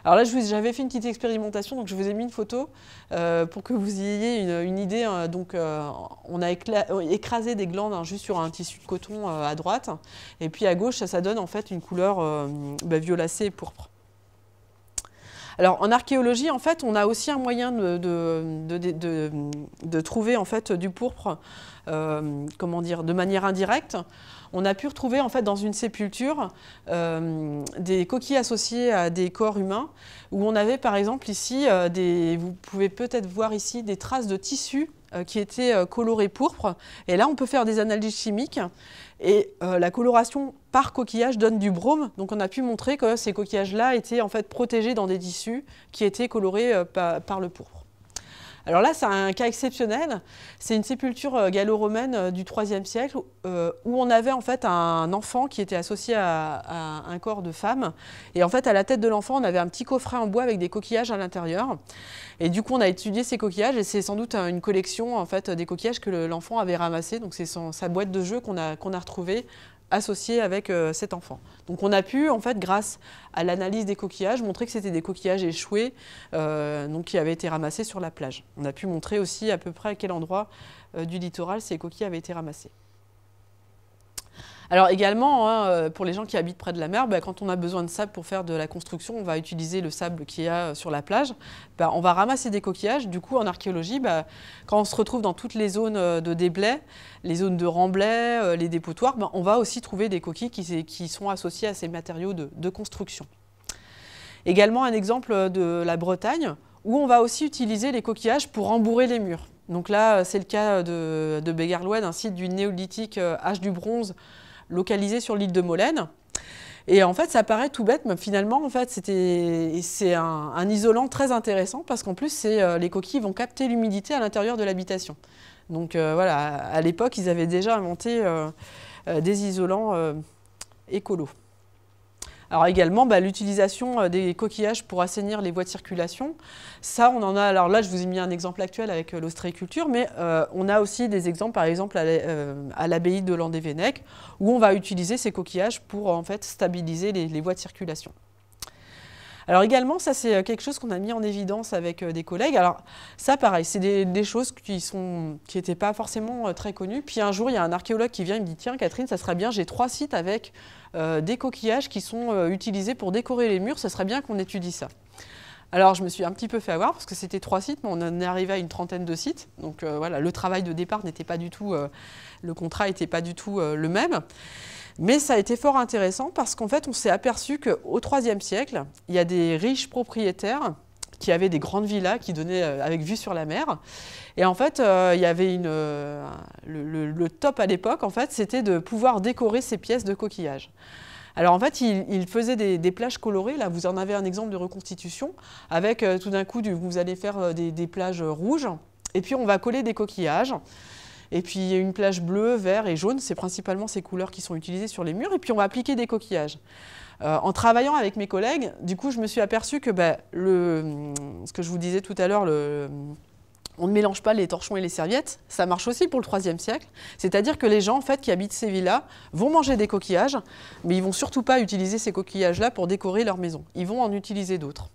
Alors là, j'avais fait une petite expérimentation, donc je vous ai mis une photo euh, pour que vous ayez une, idée. Euh, donc, euh, on a écrasé des glandes hein, juste sur un tissu de coton à droite, et puis à gauche, ça, donne en fait une couleur bah, violacée pourpre. Alors en archéologie, en fait, on a aussi un moyen de, trouver en fait du pourpre, comment dire, de manière indirecte on a pu retrouver en fait dans une sépulture euh, des coquilles associées à des corps humains, où on avait par exemple ici, euh, des, vous pouvez peut-être voir ici, des traces de tissus euh, qui étaient colorés pourpre. Et là, on peut faire des analyses chimiques. Et la coloration par coquillage donne du brome. Donc on a pu montrer que ces coquillages-là étaient en fait protégés dans des tissus qui étaient colorés par le pourpre. Alors là, c'est un cas exceptionnel. C'est une sépulture euh, gallo-romaine euh, du IIIe siècle euh, où on avait en fait un enfant qui était associé à, un corps de femme. Et en fait, à la tête de l'enfant, on avait un petit coffret en bois avec des coquillages à l'intérieur. Et du coup, on a étudié ces coquillages et c'est sans doute une collection en fait des coquillages que l'enfant avait ramassés. Donc c'est sa boîte de jeu qu'on a, qu'on a retrouvée associés avec euh, cet enfant. Donc on a pu, en fait, grâce à l'analyse des coquillages, montrer que c'était des coquillages échoués, euh, donc qui avaient été ramassés sur la plage. On a pu montrer aussi à peu près à quel endroit euh, du littoral ces coquilles avaient été ramassées. Alors également, hein, euh, pour les gens qui habitent près de la mer, bah, quand on a besoin de sable pour faire de la construction, on va utiliser le sable qu'il y a euh, sur la plage. Bah, on va ramasser des coquillages. Du coup, en archéologie, bah, quand on se retrouve dans toutes les zones euh, de déblais, les zones de remblais, les dépotoirs, on va aussi trouver des coquilles qui, sont associées à ces matériaux de, construction. Également un exemple de la Bretagne, où on va aussi utiliser les coquillages pour rembourrer les murs. Donc là, c'est le cas de, de un site du néolithique Âge du Bronze, localisé sur l'île de Molène. Et en fait, ça paraît tout bête, mais finalement, en fait, c'est un, isolant très intéressant parce qu'en plus, euh, les coquilles vont capter l'humidité à l'intérieur de l'habitation. Donc euh, voilà, à l'époque, ils avaient déjà inventé euh, des isolants écolos. Alors également, bah, l'utilisation euh, des coquillages pour assainir les voies de circulation. Ça, on en a. Alors là, je vous ai mis un exemple actuel avec euh, l'ostréiculture, mais euh, on a aussi des exemples, par exemple à l'abbaye de Landévennec, où on va utiliser ces coquillages pour en fait stabiliser les voies de circulation. Alors également, ça c'est euh, quelque chose qu'on a mis en évidence avec euh, des collègues. Alors ça pareil, c'est des, choses qui qui n'étaient pas forcément euh, très connues. Puis un jour, il y a un archéologue qui vient et me dit tiens Catherine, ça serait bien, j'ai trois sites avec des coquillages qui sont utilisés pour décorer les murs, ça serait bien qu'on étudie ça. Alors je me suis un petit peu fait avoir parce que c'était trois sites, mais on en est arrivé à une trentaine de sites. Donc voilà, le travail de départ n'était pas du tout, le contrat n'était pas du tout le même. Mais ça a été fort intéressant parce qu'en fait, on s'est aperçu qu'au IIIe siècle, il y a des riches propriétaires qui avaient des grandes villas qui donnaient euh, avec vue sur la mer. Et en fait, euh, il y avait euh, le, top à l'époque, en fait, c'était de pouvoir décorer ces pièces de coquillages. Alors en fait, il, faisaient faisait des, plages colorées. Là, vous en avez un exemple de reconstitution avec tout d'un coup, vous allez faire des plages rouges. Et puis on va coller des coquillages. Et puis il y a une plage bleue, vert et jaune, c'est principalement ces couleurs qui sont utilisées sur les murs. Et puis on va appliquer des coquillages. Euh, en travaillant avec mes collègues, du coup, je me suis aperçue que bah, ce que je vous disais tout à l'heure, on ne mélange pas les torchons et les serviettes. Ça marche aussi pour le IIIe siècle. C'est-à-dire que les gens en fait, qui habitent ces villas vont manger des coquillages, mais ils ne vont surtout pas utiliser ces coquillages-là pour décorer leur maison. Ils vont en utiliser d'autres.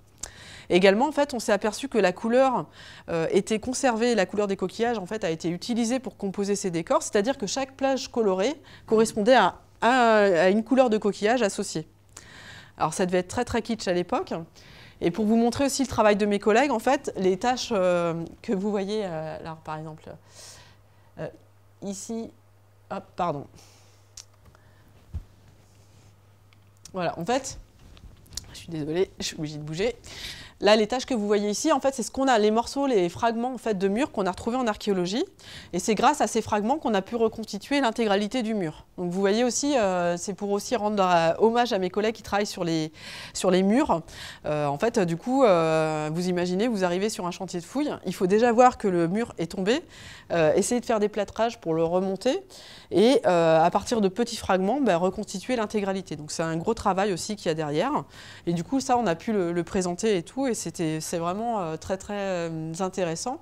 Également, en fait, on s'est aperçu que la couleur euh, était conservée, la couleur des coquillages, en fait, a été utilisée pour composer ces décors, c'est-à-dire que chaque plage colorée correspondait à, une couleur de coquillage associée. Alors, ça devait être très, très kitsch à l'époque. Et pour vous montrer aussi le travail de mes collègues, en fait, les tâches euh, que vous voyez, euh, par exemple, ici, hop, pardon. Voilà, en fait, je suis désolée, je suis obligée de bouger. Là, les tâches que vous voyez ici, en fait, c'est ce qu'on a, les morceaux, les fragments en fait, de murs qu'on a retrouvés en archéologie. Et c'est grâce à ces fragments qu'on a pu reconstituer l'intégralité du mur. Donc vous voyez aussi, euh, c'est pour aussi rendre euh, hommage à mes collègues qui travaillent sur les, sur les murs. Euh, en fait, du coup, vous imaginez, vous arrivez sur un chantier de fouilles, il faut déjà voir que le mur est tombé, essayer de faire des plâtrages pour le remonter, et à partir de petits fragments, ben, reconstituer l'intégralité. Donc c'est un gros travail aussi qu'il y a derrière. Et du coup, ça, on a pu le présenter et tout et c'était c'est vraiment euh, très très euh, intéressant.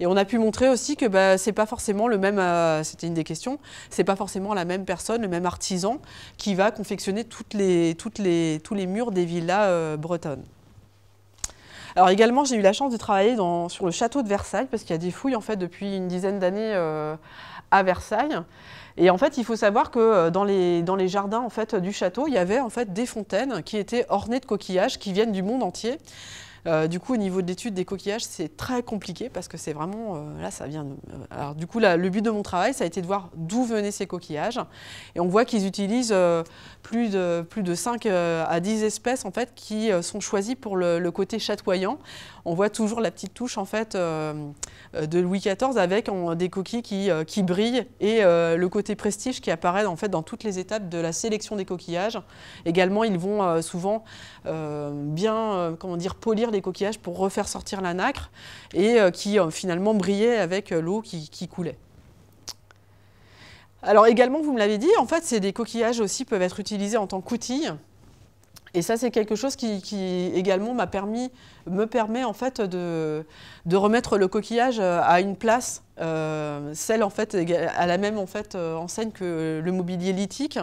Et on a pu montrer aussi que ce bah, c'est pas forcément le même, euh, c'était une des questions, c'est pas forcément la même personne, le même artisan qui va confectionner toutes les, toutes les, tous les murs des villas bretonnes. Alors également, j'ai eu la chance de travailler sur le château de Versailles parce qu'il y a des fouilles en fait depuis une dizaine d'années à Versailles. Et en fait, il faut savoir que dans les, dans les jardins en fait, du château, il y avait en fait des fontaines qui étaient ornées de coquillages qui viennent du monde entier. Euh, du coup, au niveau de l'étude des coquillages, c'est très compliqué parce que c'est vraiment, euh, là, ça vient... Euh, alors, du coup, le but de mon travail, ça a été de voir d'où venaient ces coquillages. Et on voit qu'ils utilisent plus, de, plus de 5 à 10 espèces, en fait, qui sont choisies pour le côté chatoyant on voit toujours la petite touche en fait euh, euh, de Louis XIV avec des coquilles qui, euh, brillent et le côté prestige qui apparaît en fait dans toutes les étapes de la sélection des coquillages. Également, ils vont souvent bien comment dire polir les coquillages pour refaire sortir la nacre et qui finalement brillait avec l'eau qui, coulait. Alors également, vous me l'avez dit, en fait, c'est des coquillages aussi peuvent être utilisés en tant qu'outils et ça, c'est quelque chose qui, également m'a permis, me permet en fait de, de, remettre le coquillage euh, à une place, euh, celle en fait à la même en fait euh, enseigne que le mobilier lithique,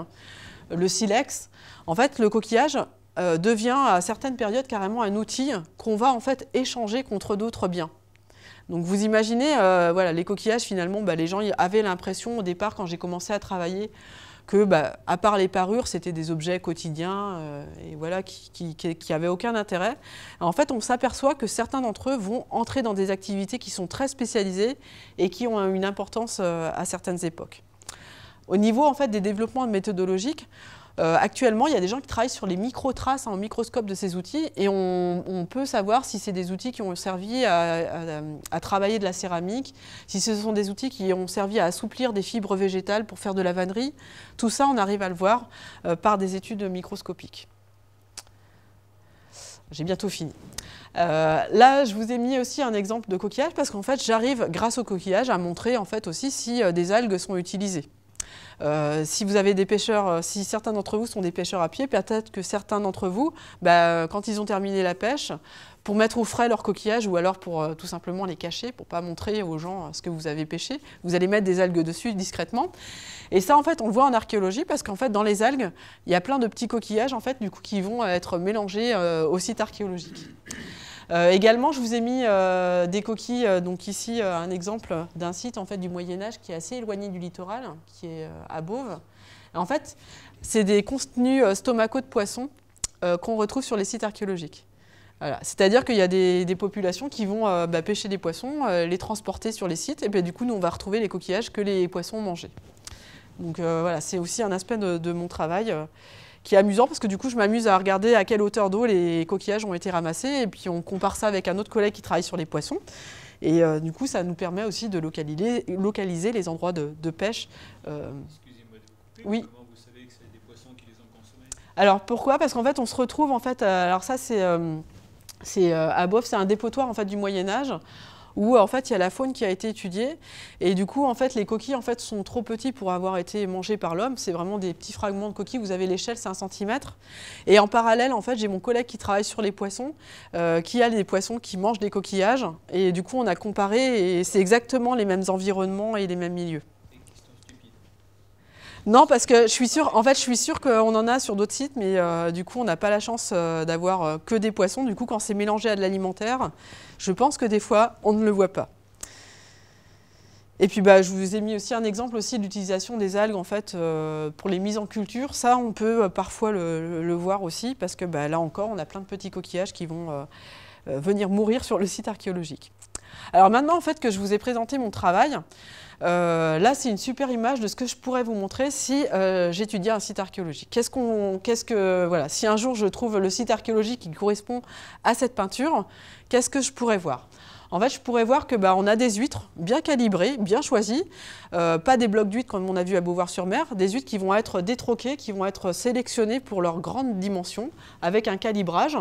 le silex. En fait, le coquillage devient à certaines périodes carrément un outil qu'on va en fait échanger contre d'autres biens. Donc vous imaginez, voilà, les coquillages finalement, bah, les gens avaient l'impression au départ quand j'ai commencé à travailler que, bah, à part les parures, c'était des objets quotidiens euh, et voilà, qui n'avaient aucun intérêt. En fait, on s'aperçoit que certains d'entre eux vont entrer dans des activités qui sont très spécialisées et qui ont une importance euh, à certaines époques. Au niveau en fait, des développements méthodologiques, euh, actuellement, il y a des gens qui travaillent sur les micro-traces en hein, microscope de ces outils et on, peut savoir si c'est des outils qui ont servi à, travailler de la céramique, si ce sont des outils qui ont servi à assouplir des fibres végétales pour faire de la vannerie. Tout ça, on arrive à le voir euh, par des études microscopiques. J'ai bientôt fini. Euh, là, je vous ai mis aussi un exemple de coquillage parce qu'en fait, j'arrive grâce au coquillage à montrer en fait aussi si des algues sont utilisées. Euh, si vous avez des pêcheurs, euh, si certains d'entre vous sont des pêcheurs à pied, peut-être que certains d'entre vous, bah, euh, quand ils ont terminé la pêche, pour mettre au frais leurs coquillages ou alors pour tout simplement les cacher, pour pas montrer aux gens ce que vous avez pêché. Vous allez mettre des algues dessus discrètement. Et ça, en fait, on le voit en archéologie parce qu'en fait, dans les algues, il y a plein de petits coquillages en fait, du coup, qui vont être mélangés au site archéologique. Euh, également, je vous ai mis euh, des coquilles, euh, donc ici un exemple d'un site en fait, du Moyen-Âge qui est assez éloigné du littoral, qui est à Beauve. En fait, c'est des contenus stomaco de poissons qu'on retrouve sur les sites archéologiques. Voilà. C'est-à-dire qu'il y a des, populations qui vont bah, pêcher des poissons, les transporter sur les sites, et du coup, nous, on va retrouver les coquillages que les poissons ont mangés. Donc voilà, c'est aussi un aspect de, de mon travail qui est amusant parce que du coup, je m'amuse à regarder à quelle hauteur d'eau les coquillages ont été ramassés. Et puis, on compare ça avec un autre collègue qui travaille sur les poissons. Et euh, du coup, ça nous permet aussi de localiser, localiser les endroits de, pêche. Euh, Excusez-moi de vous couper. Oui. vous savez que c'est des poissons qui les ont consommés Alors, pourquoi Parce qu'en fait, on se retrouve, en fait, euh, alors ça, c'est... c'est à Boff, c'est un dépotoir en fait, du Moyen Âge où en fait il y a la faune qui a été étudiée et du coup en fait les coquilles en fait sont trop petites pour avoir été mangées par l'homme. C'est vraiment des petits fragments de coquilles. Vous avez l'échelle, c'est un centimètre. Et en parallèle en fait j'ai mon collègue qui travaille sur les poissons, euh, qui a des poissons qui mangent des coquillages et du coup on a comparé et c'est exactement les mêmes environnements et les mêmes milieux. Non, parce que je suis sûre, en fait, je suis qu'on en a sur d'autres sites, mais euh, du coup, on n'a pas la chance euh, d'avoir euh, que des poissons. Du coup, quand c'est mélangé à de l'alimentaire, je pense que des fois, on ne le voit pas. Et puis, bah, je vous ai mis aussi un exemple aussi d'utilisation des algues, en fait, pour les mises en culture. Ça, on peut parfois le, voir aussi, parce que bah, là encore, on a plein de petits coquillages qui vont venir mourir sur le site archéologique. Alors maintenant, en fait, que je vous ai présenté mon travail, euh, là, c'est une super image de ce que je pourrais vous montrer si euh, j'étudiais un site archéologique. Qu'est-ce qu'on, si un jour je trouve le site archéologique qui correspond à cette peinture, qu'est-ce que je pourrais voir en fait, je pourrais voir que bah, on a des huîtres bien calibrées, bien choisies, euh, pas des blocs d'huîtres comme on a vu à Beauvoir-sur-Mer, des huîtres qui vont être détroquées, qui vont être sélectionnées pour leur grande dimension, avec un calibrage.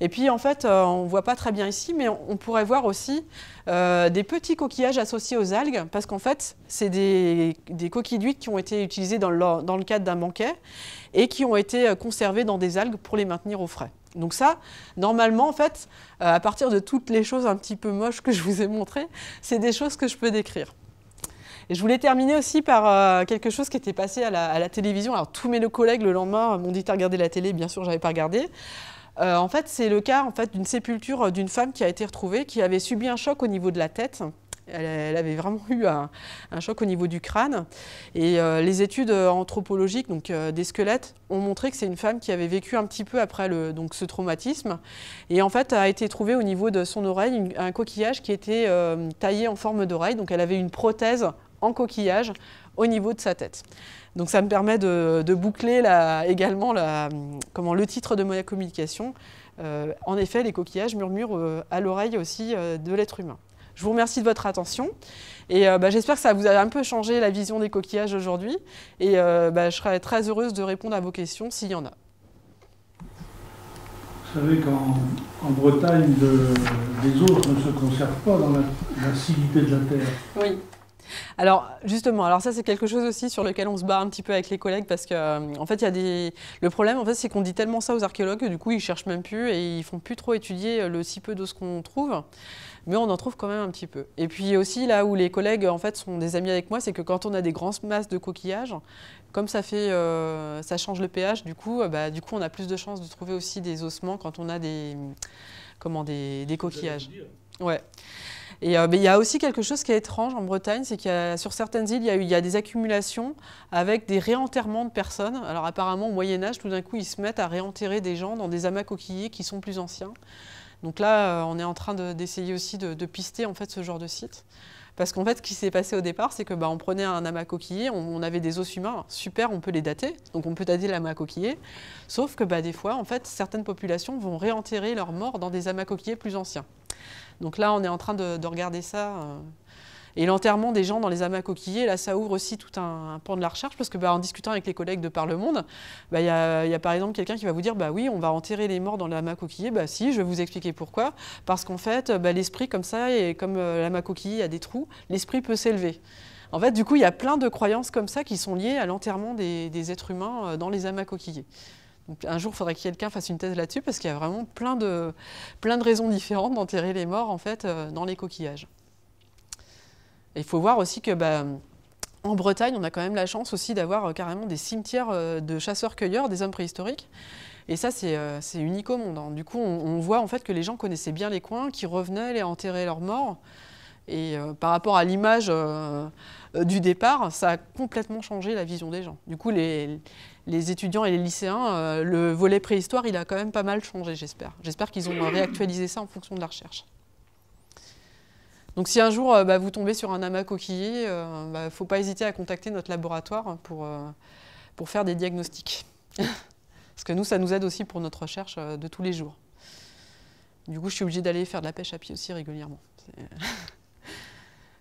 Et puis, en fait, euh, on ne voit pas très bien ici, mais on, pourrait voir aussi euh, des petits coquillages associés aux algues, parce qu'en fait, c'est des, coquilles d'huîtres qui ont été utilisées dans le, dans le cadre d'un banquet et qui ont été conservées dans des algues pour les maintenir au frais. Donc ça, normalement, en fait, euh, à partir de toutes les choses un petit peu moches que je vous ai montrées, c'est des choses que je peux décrire. Et je voulais terminer aussi par euh, quelque chose qui était passé à la, télévision. Alors tous mes collègues le lendemain m'ont dit de regarder la télé, bien sûr je n'avais pas regardé. Euh, en fait, c'est le cas en fait d'une sépulture d'une femme qui a été retrouvée, qui avait subi un choc au niveau de la tête elle, avait vraiment eu un, choc au niveau du crâne. Et euh, les études euh, anthropologiques, donc euh, des squelettes, ont montré que c'est une femme qui avait vécu un petit peu après donc, ce traumatisme. Et en fait, a été trouvé au niveau de son oreille un coquillage qui était taillé en forme d'oreille. Donc elle avait une prothèse en coquillage au niveau de sa tête. Donc ça me permet de, boucler également comment, le titre de ma communication. en effet, les coquillages murmurent à l'oreille aussi de l'être humain. Je vous remercie de votre attention. Et euh, bah, j'espère que ça vous a un peu changé la vision des coquillages aujourd'hui. Et euh, bah, je serais très heureuse de répondre à vos questions s'il y en a. Vous savez qu'en Bretagne, les autres ne se conservent pas dans la la, de la terre. Oui. Alors justement, alors ça c'est quelque chose aussi sur lequel on se bat un petit peu avec les collègues parce que euh, en fait il y a des le problème en fait c'est qu'on dit tellement ça aux archéologues que du coup ils cherchent même plus et ils font plus trop étudier le si peu de ce qu'on trouve mais on en trouve quand même un petit peu. Et puis aussi là où les collègues en sont des amis avec moi, c'est que quand on a des grandes masses de coquillages, comme ça fait, euh, ça change le pH, du coup, euh, bah, du coup on a plus de chances de trouver aussi des ossements quand on a des, comment, des, coquillages. Ouais. Et euh, il y a aussi quelque chose qui est étrange en Bretagne, c'est qu'il sur certaines îles, il y, a il y a des accumulations avec des réenterrements de personnes. Alors apparemment, au Moyen Âge, tout d'un coup, ils se mettent à réenterrer des gens dans des amas coquillés qui sont plus anciens. Donc là, euh, on est en train d'essayer aussi de, pister en fait ce genre de site. Parce qu'en fait, ce qui s'est passé au départ, c'est que bah, on prenait un amas coquillé, on, avait des os humains, super, on peut les dater, donc on peut dater l'amas coquillé. Sauf que bah, des fois, en fait, certaines populations vont réenterrer leurs morts dans des amas coquillés plus anciens. Donc là, on est en train de regarder ça euh, et l'enterrement des gens dans les amas coquillés, là, ça ouvre aussi tout un, pan de la recherche, parce que bah, en discutant avec les collègues de par le monde, bah, il y, a par exemple quelqu'un qui va vous dire, bah oui, on va enterrer les morts dans l'amas coquillé, bah si, je vais vous expliquer pourquoi, parce qu'en fait, bah, l'esprit comme ça, et comme euh, l'amas coquillé a des trous, l'esprit peut s'élever. En fait, du coup, il y a plein de croyances comme ça qui sont liées à l'enterrement des, êtres humains euh, dans les amas coquillés. Donc, un jour, il faudrait que quelqu'un fasse une thèse là-dessus parce qu'il y a vraiment plein de, plein de raisons différentes d'enterrer les morts en fait, euh, dans les coquillages il faut voir aussi que bah, en Bretagne, on a quand même la chance aussi d'avoir euh, carrément des cimetières euh, de chasseurs-cueilleurs, des hommes préhistoriques. Et ça, c'est euh, unique au monde. Hein. Du coup, on, voit en fait que les gens connaissaient bien les coins, qui revenaient, les enterraient leurs morts. Et par rapport à l'image du départ, ça a complètement changé la vision des gens. Du coup, les, étudiants et les lycéens, le volet préhistoire, il a quand même pas mal changé, j'espère. J'espère qu'ils ont réactualisé ça en fonction de la recherche. Donc si un jour euh, bah, vous tombez sur un amas coquillé, il ne faut pas hésiter à contacter notre laboratoire pour, euh, faire des diagnostics. Parce que nous, ça nous aide aussi pour notre recherche euh, de tous les jours. Du coup, je suis obligée d'aller faire de la pêche à pied aussi régulièrement.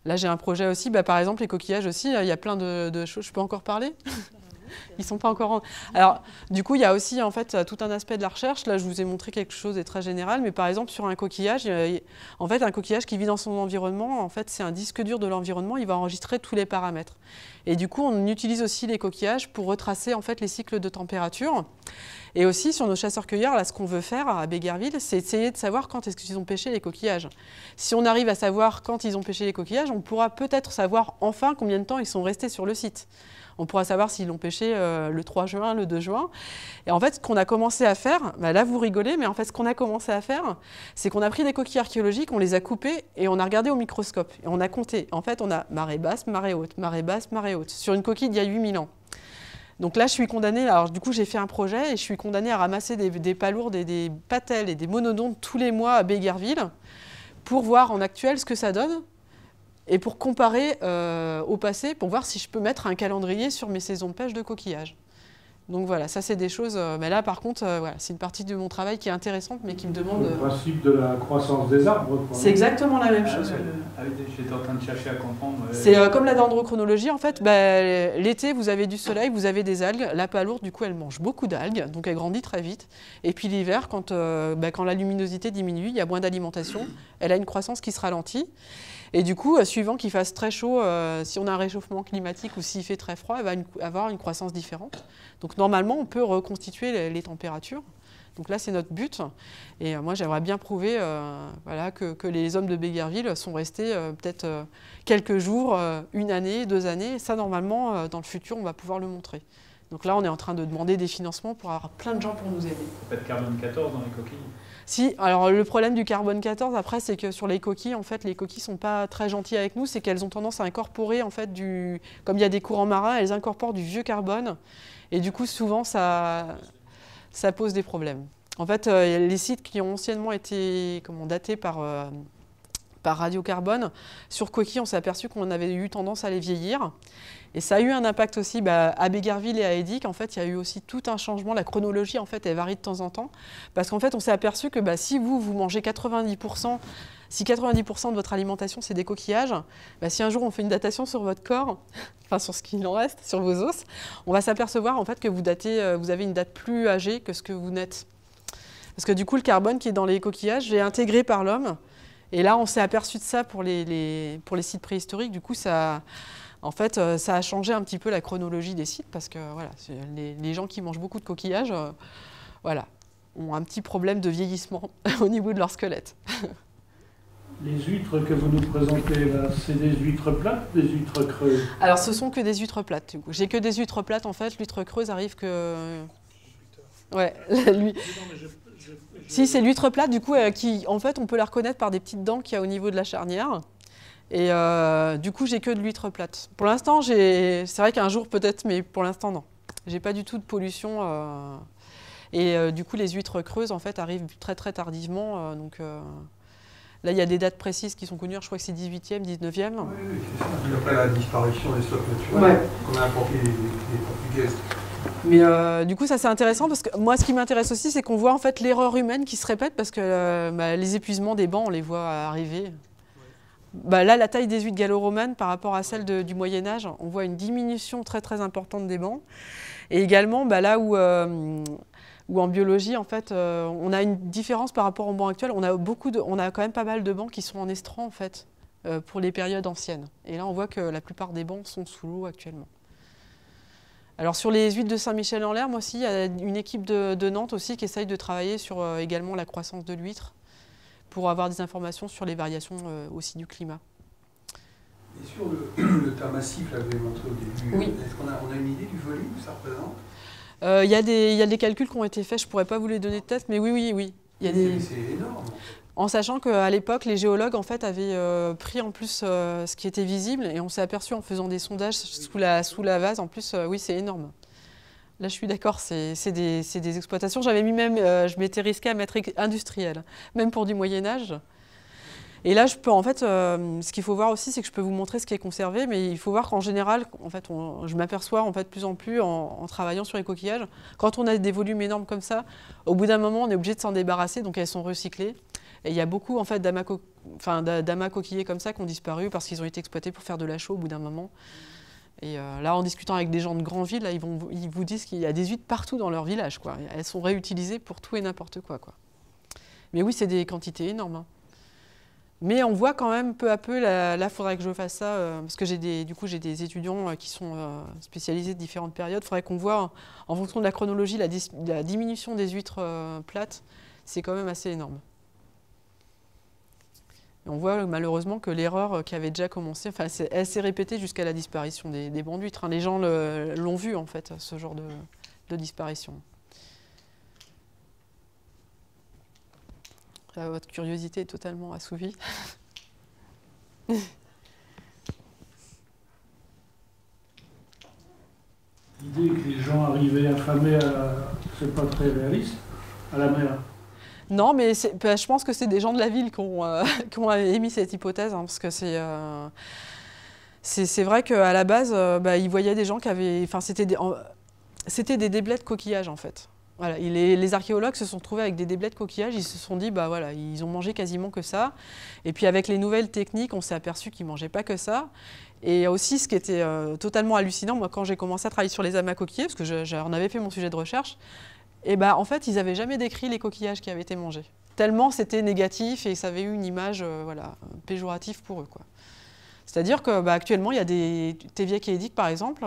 Là, j'ai un projet aussi, bah, par exemple, les coquillages aussi, il y a plein de choses, je peux encore parler Ils sont pas encore en... Alors, du coup, il y a aussi en fait tout un aspect de la recherche. Là, je vous ai montré quelque chose de très général, mais par exemple sur un coquillage, euh, en fait, un coquillage qui vit dans son environnement, en fait, c'est un disque dur de l'environnement. Il va enregistrer tous les paramètres. Et du coup, on utilise aussi les coquillages pour retracer en fait les cycles de température. Et aussi, sur nos chasseurs-cueilleurs, là, ce qu'on veut faire à Béguerville, c'est essayer de savoir quand est-ce qu'ils ont pêché les coquillages. Si on arrive à savoir quand ils ont pêché les coquillages, on pourra peut-être savoir enfin combien de temps ils sont restés sur le site. On pourra savoir s'ils l'ont pêché euh, le 3 juin, le 2 juin. Et en fait, ce qu'on a commencé à faire, bah là vous rigolez, mais en fait, ce qu'on a commencé à faire, c'est qu'on a pris des coquilles archéologiques, on les a coupées et on a regardé au microscope. Et on a compté. En fait, on a marée basse, marée haute, marée basse, marée haute, sur une coquille d'il y a 8000 ans. Donc là, je suis condamnée. Alors, du coup, j'ai fait un projet et je suis condamnée à ramasser des, palourdes et des patelles et des monodontes tous les mois à Béguerville pour voir en actuel ce que ça donne et pour comparer euh, au passé, pour voir si je peux mettre un calendrier sur mes saisons de pêche de coquillages. Donc voilà, ça c'est des choses. Euh, mais là par contre, euh, c'est une partie de mon travail qui est intéressante, mais qui me demande. Le euh, principe de la croissance des arbres. C'est exactement la même ah, chose. Ah j'étais en train de chercher à comprendre. C'est comme la dendrochronologie en fait. Bah, l'été, vous avez du soleil, vous avez des algues. La palourde, du coup, elle mange beaucoup d'algues, donc elle grandit très vite. Et puis l'hiver, quand, bah, quand la luminosité diminue, il y a moins d'alimentation, elle a une croissance qui se ralentit. Et du coup, euh, suivant qu'il fasse très chaud, euh, si on a un réchauffement climatique ou s'il fait très froid, il va avoir une croissance différente. Donc normalement, on peut reconstituer les, températures. Donc là, c'est notre but. Et euh, moi, j'aimerais bien prouver voilà, que, les hommes de Béguerville sont restés peut-être quelques jours, une année, deux années. ça, normalement, dans le futur, on va pouvoir le montrer. Donc là, on est en train de demander des financements pour avoir plein de gens pour nous aider. Pas de carbone 14 dans les coquilles si, alors le problème du carbone 14 après, c'est que sur les coquilles, en fait, les coquilles ne sont pas très gentilles avec nous, c'est qu'elles ont tendance à incorporer, en fait, du, comme il y a des courants marins, elles incorporent du vieux carbone, et du coup, souvent, ça, pose des problèmes. En fait, euh, les sites qui ont anciennement été comment, datés par, euh, par radiocarbone, sur coquilles, on s'est aperçu qu'on avait eu tendance à les vieillir. Et ça a eu un impact aussi bah, à Bégarville et à Édic. En fait, il y a eu aussi tout un changement. La chronologie, en fait, elle varie de temps en temps. Parce qu'en fait, on s'est aperçu que bah, si vous, vous mangez 90%, si 90% de votre alimentation, c'est des coquillages, bah, si un jour on fait une datation sur votre corps, enfin sur ce qu'il en reste, sur vos os, on va s'apercevoir en fait que vous, datez, euh, vous avez une date plus âgée que ce que vous n'êtes. Parce que du coup, le carbone qui est dans les coquillages est intégré par l'homme. Et là, on s'est aperçu de ça pour les, pour les sites préhistoriques. Du coup, ça en fait, euh, ça a changé un petit peu la chronologie des sites parce que voilà, les, gens qui mangent beaucoup de coquillages euh, voilà, ont un petit problème de vieillissement au niveau de leur squelette. Les huîtres que vous nous présentez là, c'est des huîtres plates, des huîtres creuses Alors ce sont que des huîtres plates. J'ai que des huîtres plates en fait. L'huître creuse arrive que. Ouais, lui. Si c'est l'huître plate, du coup, euh, qui en fait on peut la reconnaître par des petites dents qu'il y a au niveau de la charnière. Et euh, du coup, j'ai que de l'huître plate. Pour l'instant, c'est vrai qu'un jour peut-être, mais pour l'instant, non. J'ai pas du tout de pollution. Euh, et euh, du coup, les huîtres creuses, en fait, arrivent très très tardivement. donc là, il y a des dates précises qui sont connues. Je crois que c'est 18e, 19e. Oui, après la disparition des stocks naturels qu'on a apporté les, Portugaises. Mais du coup, ça c'est intéressant parce que moi, ce qui m'intéresse aussi, c'est qu'on voit en fait l'erreur humaine qui se répète parce que bah, les épuisements des bancs, on les voit arriver. Bah, là, la taille des huîtres gallo romaines par rapport à celle du Moyen Âge, on voit une diminution très très importante des bancs. Et également, bah, là euh, où, en biologie, en fait, euh, on a une différence par rapport aux bancs actuels, on a, beaucoup on a quand même pas mal de bancs qui sont en estran, en fait, euh, pour les périodes anciennes. Et là, on voit que la plupart des bancs sont sous l'eau actuellement. Alors sur les huîtres de Saint-Michel-en-l'Air, aussi, il y a une équipe de, de, Nantes aussi qui essaye de travailler sur également la croissance de l'huître pour avoir des informations sur les variations euh, aussi du climat. Et sur le, le massif, là, vous montré au début, euh, est-ce qu'on a, on a une idée du volume que ça représente euh, il y, a des calculs qui ont été faits, je ne pourrais pas vous les donner de tête, mais oui, oui, oui. Y C'est énorme. En sachant qu'à l'époque, les géologues en fait, avaient pris en plus ce qui était visible et on s'est aperçu en faisant des sondages sous la, sous la vase, en plus, oui, c'est énorme. Là, je suis d'accord, c'est des, exploitations. J'avais mis même, euh, je m'étais risqué à mettre industriel, même pour du Moyen Âge. Et là, je peux, en fait, euh, ce qu'il faut voir aussi, c'est que je peux vous montrer ce qui est conservé, mais il faut voir qu'en général, en fait, je m'aperçois en fait plus en plus en, travaillant sur les coquillages, quand on a des volumes énormes comme ça, au bout d'un moment, on est obligé de s'en débarrasser, donc elles sont recyclées. Et il y a beaucoup en fait d'amas coquillés comme ça qui ont disparu parce qu'ils ont été exploités pour faire de la chaux au bout d'un moment. Et euh, là, en discutant avec des gens de grandes villes, ils, vous disent qu'il y a des huîtres partout dans leur village. Quoi. Elles sont réutilisées pour tout et n'importe quoi, quoi. Mais oui, c'est des quantités énormes. Hein. Mais on voit quand même peu à peu, là, il faudrait que je fasse ça, euh, parce que j'ai des, du coup j'ai des étudiants euh, qui sont spécialisés de différentes périodes, il faudrait qu'on voit en fonction de la chronologie la diminution des huîtres plates, c'est quand même assez énorme on voit euh, malheureusement que l'erreur euh, qui avait déjà commencé, elle s'est répétée jusqu'à la disparition des, des d'huîtres. Les gens l'ont vu, en fait, ce genre de, disparition. Ah, votre curiosité est totalement assouvie. L'idée que les gens arrivaient affamés, c'est pas très réaliste, à la mer. Non, mais bah, je pense que c'est des gens de la ville qui ont, euh, émis cette hypothèse, hein, parce que euh, c'est... vrai qu'à la base, euh, bah, ils voyaient des gens qui avaient... Enfin, c'était des, c'était des déblais de coquillages, en fait. les, archéologues se sont trouvés avec des déblais de coquillages, ils se sont dit, bah voilà, ils ont mangé quasiment que ça. Et puis avec les nouvelles techniques, on s'est aperçu qu'ils ne mangeaient pas que ça. Et aussi, ce qui était totalement hallucinant, moi, quand j'ai commencé à travailler sur les amas coquillés, parce que j'en avais fait mon sujet de recherche, et bah, en fait, ils n'avaient jamais décrit les coquillages qui avaient été mangés. Tellement c'était négatif et ça avait eu une image euh, voilà, péjorative pour eux. Quoi. C'est-à-dire que bah, actuellement, il y a des et kédiques, par exemple,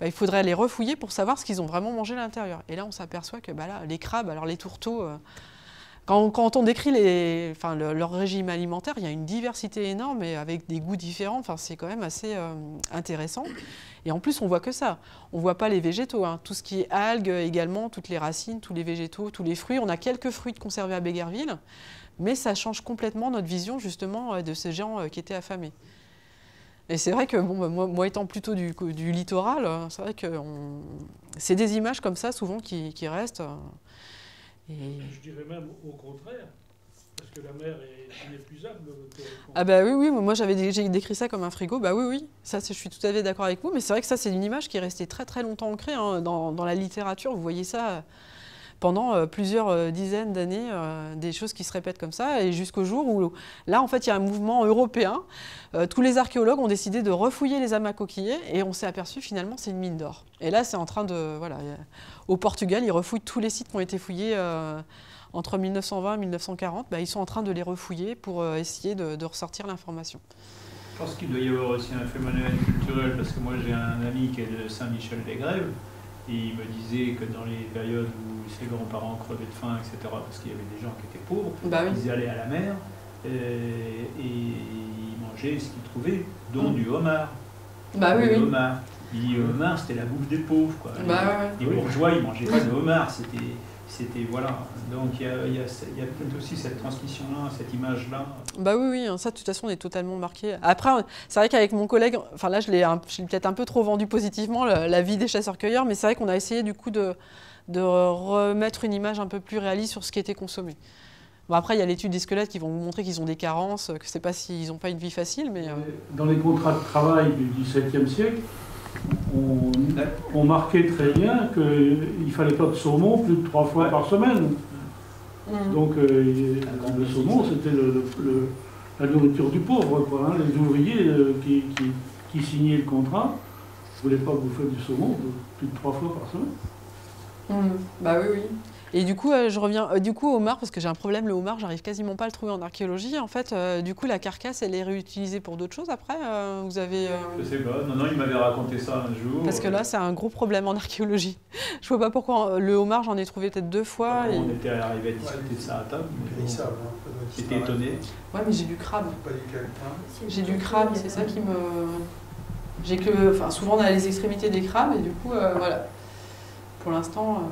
bah, il faudrait les refouiller pour savoir ce qu'ils ont vraiment mangé à l'intérieur. Et là, on s'aperçoit que bah, là, les crabes, alors les tourteaux, euh, quand, on décrit les, leur régime alimentaire, il y a une diversité énorme et avec des goûts différents. Enfin, c'est quand même assez euh, intéressant. Et en plus, on voit que ça. On voit pas les végétaux. Hein. Tout ce qui est algues également, toutes les racines, tous les végétaux, tous les fruits. On a quelques fruits conservés à Béguerville, mais ça change complètement notre vision justement euh, de ces gens euh, qui étaient affamés. Et c'est vrai que bon, bah, moi, étant plutôt du, du littoral, c'est vrai que c'est des images comme ça souvent qui, qui restent. Mm. Je dirais même au contraire, parce que la mer est inépuisable. Ah ben oui, oui, moi j'avais décrit ça comme un frigo, bah oui, oui, ça je suis tout à fait d'accord avec vous, mais c'est vrai que ça c'est une image qui est restée très très longtemps ancrée hein, dans, la littérature, vous voyez ça pendant euh, plusieurs euh, dizaines d'années, euh, des choses qui se répètent comme ça, et jusqu'au jour où, là, en fait, il y a un mouvement européen. tous les archéologues ont décidé de refouiller les amas coquillés, et on s'est aperçu, finalement, c'est une mine d'or. Et là, c'est en train de... Voilà, au Portugal, ils refouillent tous les sites qui ont été fouillés entre 1920 et 1940, bah, ils sont en train de les refouiller pour essayer de, de ressortir l'information. Je pense qu'il doit y avoir aussi un phénomène culturel, parce que moi j'ai un ami qui est de Saint-Michel-des-Grèves, il me disait que dans les périodes où ses grands-parents crevaient de faim, etc., parce qu'il y avait des gens qui étaient pauvres, bah ils allaient à la mer euh, et ils mangeaient ce qu'ils trouvaient, dont mmh. du homard. Bah oui, du homard. Il dit homard, c'était la bouffe des pauvres. Quoi. Bah, les, les bourgeois, ils mangeaient pas de homard, c'était c'était voilà. Donc il y a, peut-être aussi cette transmission-là, cette image-là. Bah oui, oui, hein, ça de toute façon on est totalement marqué. Après, c'est vrai qu'avec mon collègue, enfin là je l'ai peut-être un peu trop vendu positivement la, vie des chasseurs-cueilleurs, mais c'est vrai qu'on a essayé du coup de, remettre une image un peu plus réaliste sur ce qui était consommé. Bon, après, il y a l'étude des squelettes qui vont vous montrer qu'ils ont des carences, que c'est pas s'ils n'ont pas une vie facile. Mais, euh, Dans les contrats de travail du 7e siècle, on, marquait très bien qu'il ne fallait pas de saumon plus de trois fois par semaine. Mm. Donc euh, le saumon, c'était la nourriture du pauvre. Quoi, hein. Les ouvriers euh, qui, signaient le contrat ne voulaient pas bouffer du saumon plus de trois fois par semaine. Mm. Bah oui, oui. Et du coup, euh, je reviens euh, du coup au homard, parce que j'ai un problème, le homard, j'arrive quasiment pas à le trouver en archéologie. En fait, euh, du coup, la carcasse, elle est réutilisée pour d'autres choses après Vous avez... Je sais non, non, il m'avait raconté ça un jour. Parce que là, c'est un gros problème en archéologie. je vois pas pourquoi, le homard, j'en ai trouvé peut-être deux fois. Bah, on était arrivé à discuter de ça à table. Hein, j'étais étonné. Ouais, mais j'ai du crabe. J'ai du crabe, c'est ça qui me... J'ai que, enfin, souvent on a les extrémités des crabes et du coup, voilà. Pour l'instant,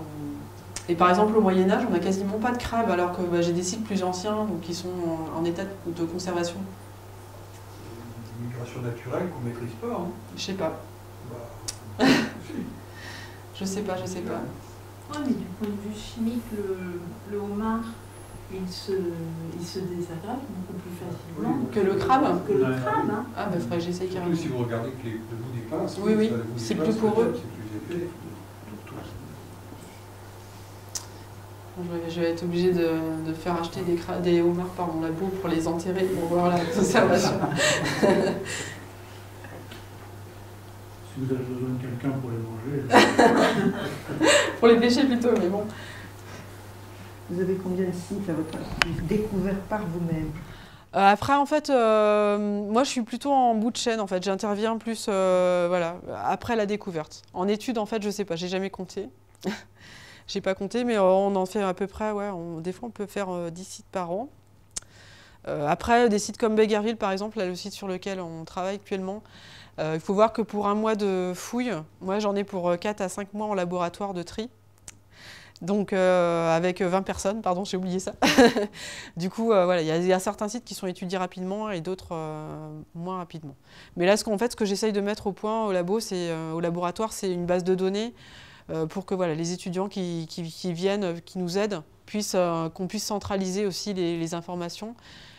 et par exemple, au Moyen-Âge, on n'a quasiment pas de crabes, alors que bah, j'ai des sites plus anciens donc, qui sont en, état de, conservation. Une migration naturelle qu'on ne maîtrise pas. Hein. Je sais pas. Je bah, je sais pas, je sais pas. Oui, mais du point de vue chimique, le, homard, il se, il se désagrège beaucoup plus facilement. que, le crabe Que le crabe, hein. Ah, bah, faudrait que j'essaye carrément. Si vous regardez que les, le bout des pinces, oui, oui. c'est plus poreux. Je vais être obligée de, faire acheter des, homards par mon labo pour les enterrer, pour voir la conservation. si vous avez besoin de quelqu'un pour les manger. Euh, pour les pêcher plutôt, mais bon. Vous avez combien de sites à votre découvert par vous-même euh, après, en fait, euh, moi, je suis plutôt en bout de chaîne, en fait. J'interviens plus, voilà, après la découverte. En études, en fait, je sais pas, j'ai jamais compté j'ai pas compté, mais euh, on en fait à peu près, ouais, des fois on peut faire 10 euh, sites par an. Euh, après, des sites comme Begarville, par exemple, le site sur lequel on travaille actuellement, il faut voir que pour un mois de fouille, moi j'en ai pour 4 à 5 mois en laboratoire de tri. Donc avec 20 personnes, pardon, j'ai oublié ça. du coup, voilà, il y, a certains sites qui sont étudiés rapidement et d'autres moins rapidement. Mais là, ce fait, ce que j'essaye de mettre au point au labo, c'est au laboratoire, c'est une base de données euh, pour que voilà, les étudiants qui, viennent, euh, qui nous aident, puissent, euh, qu'on puisse centraliser aussi les, informations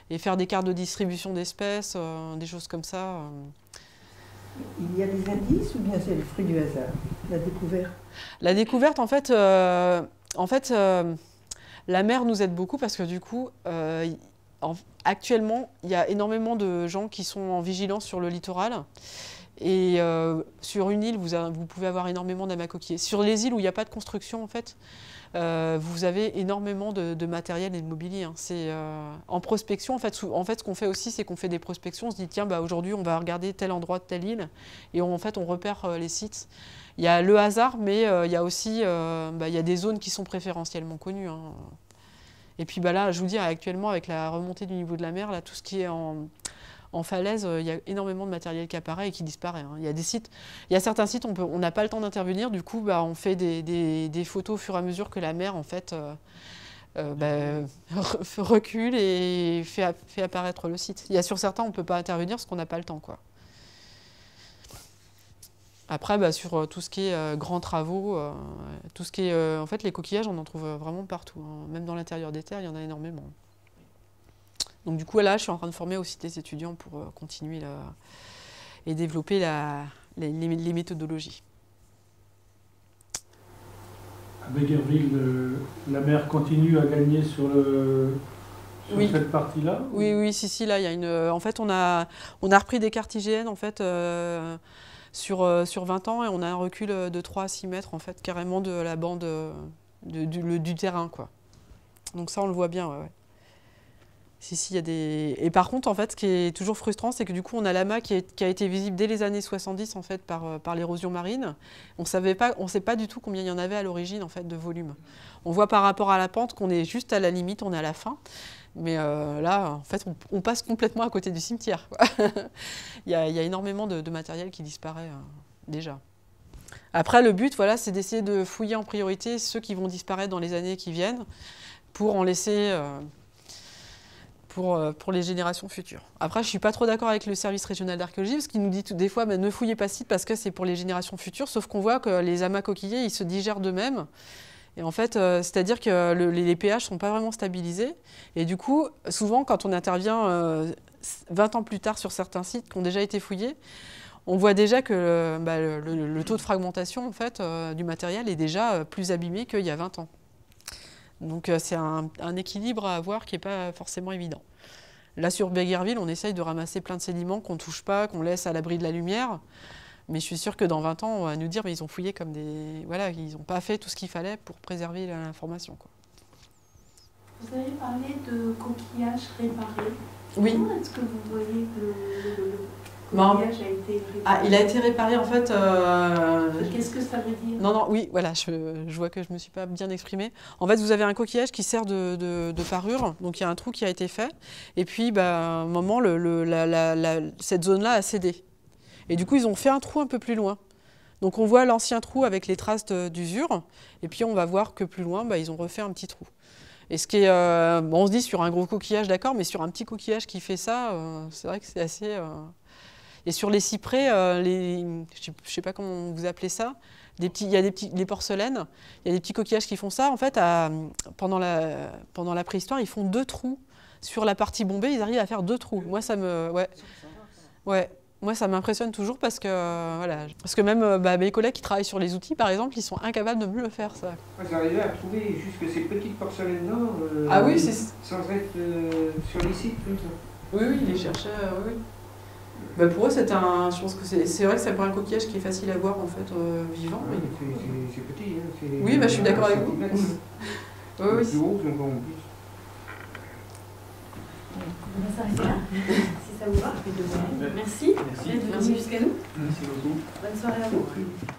et faire des cartes de distribution d'espèces, des choses comme ça. Il y a des indices ou bien c'est le fruit du hasard, la découverte La découverte, en fait, en fait la mer nous aide beaucoup parce que du coup, actuellement, il y a énormément de gens qui sont en vigilance sur le littoral. Et euh, sur une île, vous, pouvez avoir énormément d'amacoquiers. Sur les îles où il n'y a pas de construction, en fait, euh, vous avez énormément de, matériel et de mobilier. Hein. C'est euh, en prospection, en fait, en fait, ce qu'on fait aussi, c'est qu'on fait des prospections. On se dit tiens, bah, aujourd'hui, on va regarder tel endroit de telle île, et en fait, on repère les sites. Il y a le hasard, mais il y a aussi, bah, il y des zones qui sont préférentiellement connues. Hein. Et puis, bah, là, je vous dis, actuellement, avec la remontée du niveau de la mer, là, tout ce qui est en en falaise, euh, il y a énormément de matériel qui apparaît et qui disparaît. Hein. Il y a des sites, il certains sites, on n'a pas le temps d'intervenir, du coup, bah, on fait des, photos au fur et à mesure que la mer, en fait, euh, euh, bah, recule et fait, apparaître le site. Il y a sur certains, on ne peut pas intervenir parce qu'on n'a pas le temps, Après, bah, sur tout ce qui est grands travaux, tout ce qui est, en fait, les coquillages, on en trouve vraiment partout. Hein. Même dans l'intérieur des terres, il y en a énormément. Donc du coup là, je suis en train de former aussi des étudiants pour euh, continuer et développer les, méthodologies. À Bégerville, euh, la mer continue à gagner sur cette partie-là Oui, oui, si, si, là, il y a une... Euh, en fait, on a, on a repris des cartes IGN, en fait, sur, sur 20 ans, et on a un recul de 3 à 6 mètres, en fait, carrément de la bande du, terrain, quoi. Donc ça, on le voit bien, si, si, des. Et par contre, en fait, ce qui est toujours frustrant, c'est que du coup, on a l'amas qui, qui a été visible dès les années 70, en fait, euh, par, l'érosion marine. On savait pas, on sait pas du tout combien il y en avait à l'origine, en fait, de volume. On voit par rapport à la pente qu'on est juste à la limite, on est à la fin. Mais euh, là, en fait, on, passe complètement à côté du cimetière. il, y a, énormément de, matériel qui disparaît euh, déjà. Après, le but, voilà, c'est d'essayer de fouiller en priorité ceux qui vont disparaître dans les années qui viennent pour en laisser. Euh, pour, les générations futures. Après, je ne suis pas trop d'accord avec le service régional d'archéologie, parce qu'il nous dit tout, des fois, bah, ne fouillez pas site parce que c'est pour les générations futures, sauf qu'on voit que les amas coquillés, ils se digèrent d'eux-mêmes. Et en fait, euh, c'est-à-dire que les, pH ne sont pas vraiment stabilisés. Et du coup, souvent, quand on intervient 20 euh, ans plus tard sur certains sites qui ont déjà été fouillés, on voit déjà que bah, le, taux de fragmentation en fait, du matériel est déjà plus abîmé qu'il y a 20 ans. Donc euh, c'est un, équilibre à avoir qui n'est pas forcément évident. Là, sur Béguerville, on essaye de ramasser plein de sédiments qu'on ne touche pas, qu'on laisse à l'abri de la lumière. Mais je suis sûre que dans 20 ans, on va nous dire mais ils ont fouillé comme des. Voilà, ils n'ont pas fait tout ce qu'il fallait pour préserver l'information. Vous avez parlé de coquillages réparés. Oui. Comment est-ce que vous voyez le, ah, il a été réparé en fait. Euh, Qu'est-ce que ça veut dire Non, non, oui, voilà, je, vois que je ne me suis pas bien exprimée. En fait, vous avez un coquillage qui sert de, de, parure, donc il y a un trou qui a été fait. Et puis, bah, à un moment, cette zone-là a cédé. Et du coup, ils ont fait un trou un peu plus loin. Donc on voit l'ancien trou avec les traces d'usure, et puis on va voir que plus loin, bah, ils ont refait un petit trou. Et ce qui est, euh, on se dit sur un gros coquillage, d'accord, mais sur un petit coquillage qui fait ça, euh, c'est vrai que c'est assez... Et sur les cyprès, euh, je ne sais pas comment vous appelez ça, il y a des petits, les porcelaines, il y a des petits coquillages qui font ça. En fait, pendant, la, pendant la préhistoire, ils font deux trous. Sur la partie bombée, ils arrivent à faire deux trous. Moi, ça me... Ouais. Ouais. Moi, ça m'impressionne toujours parce que, voilà, parce que même euh, bah, mes collègues qui travaillent sur les outils, par exemple, ils sont incapables de mieux le faire, ça. Vous à trouver juste ces petites porcelaines-là euh, ah oui, sans être sur les sites plutôt ?– Oui, oui, les chercheurs, oui. Bah, pour eux, c'est un. Je pense que c'est vrai que un coquillage qui est facile à voir en fait euh, vivant. mais... c'est petit. Hein, oui, bah, je suis d'accord avec vous. oui, oui. Plus haut, c'est plus. On va s'arrêter là, si ça vous va. Merci. Merci. Merci. Merci. Merci jusqu'à nous. Merci beaucoup. Bonne soirée à vous.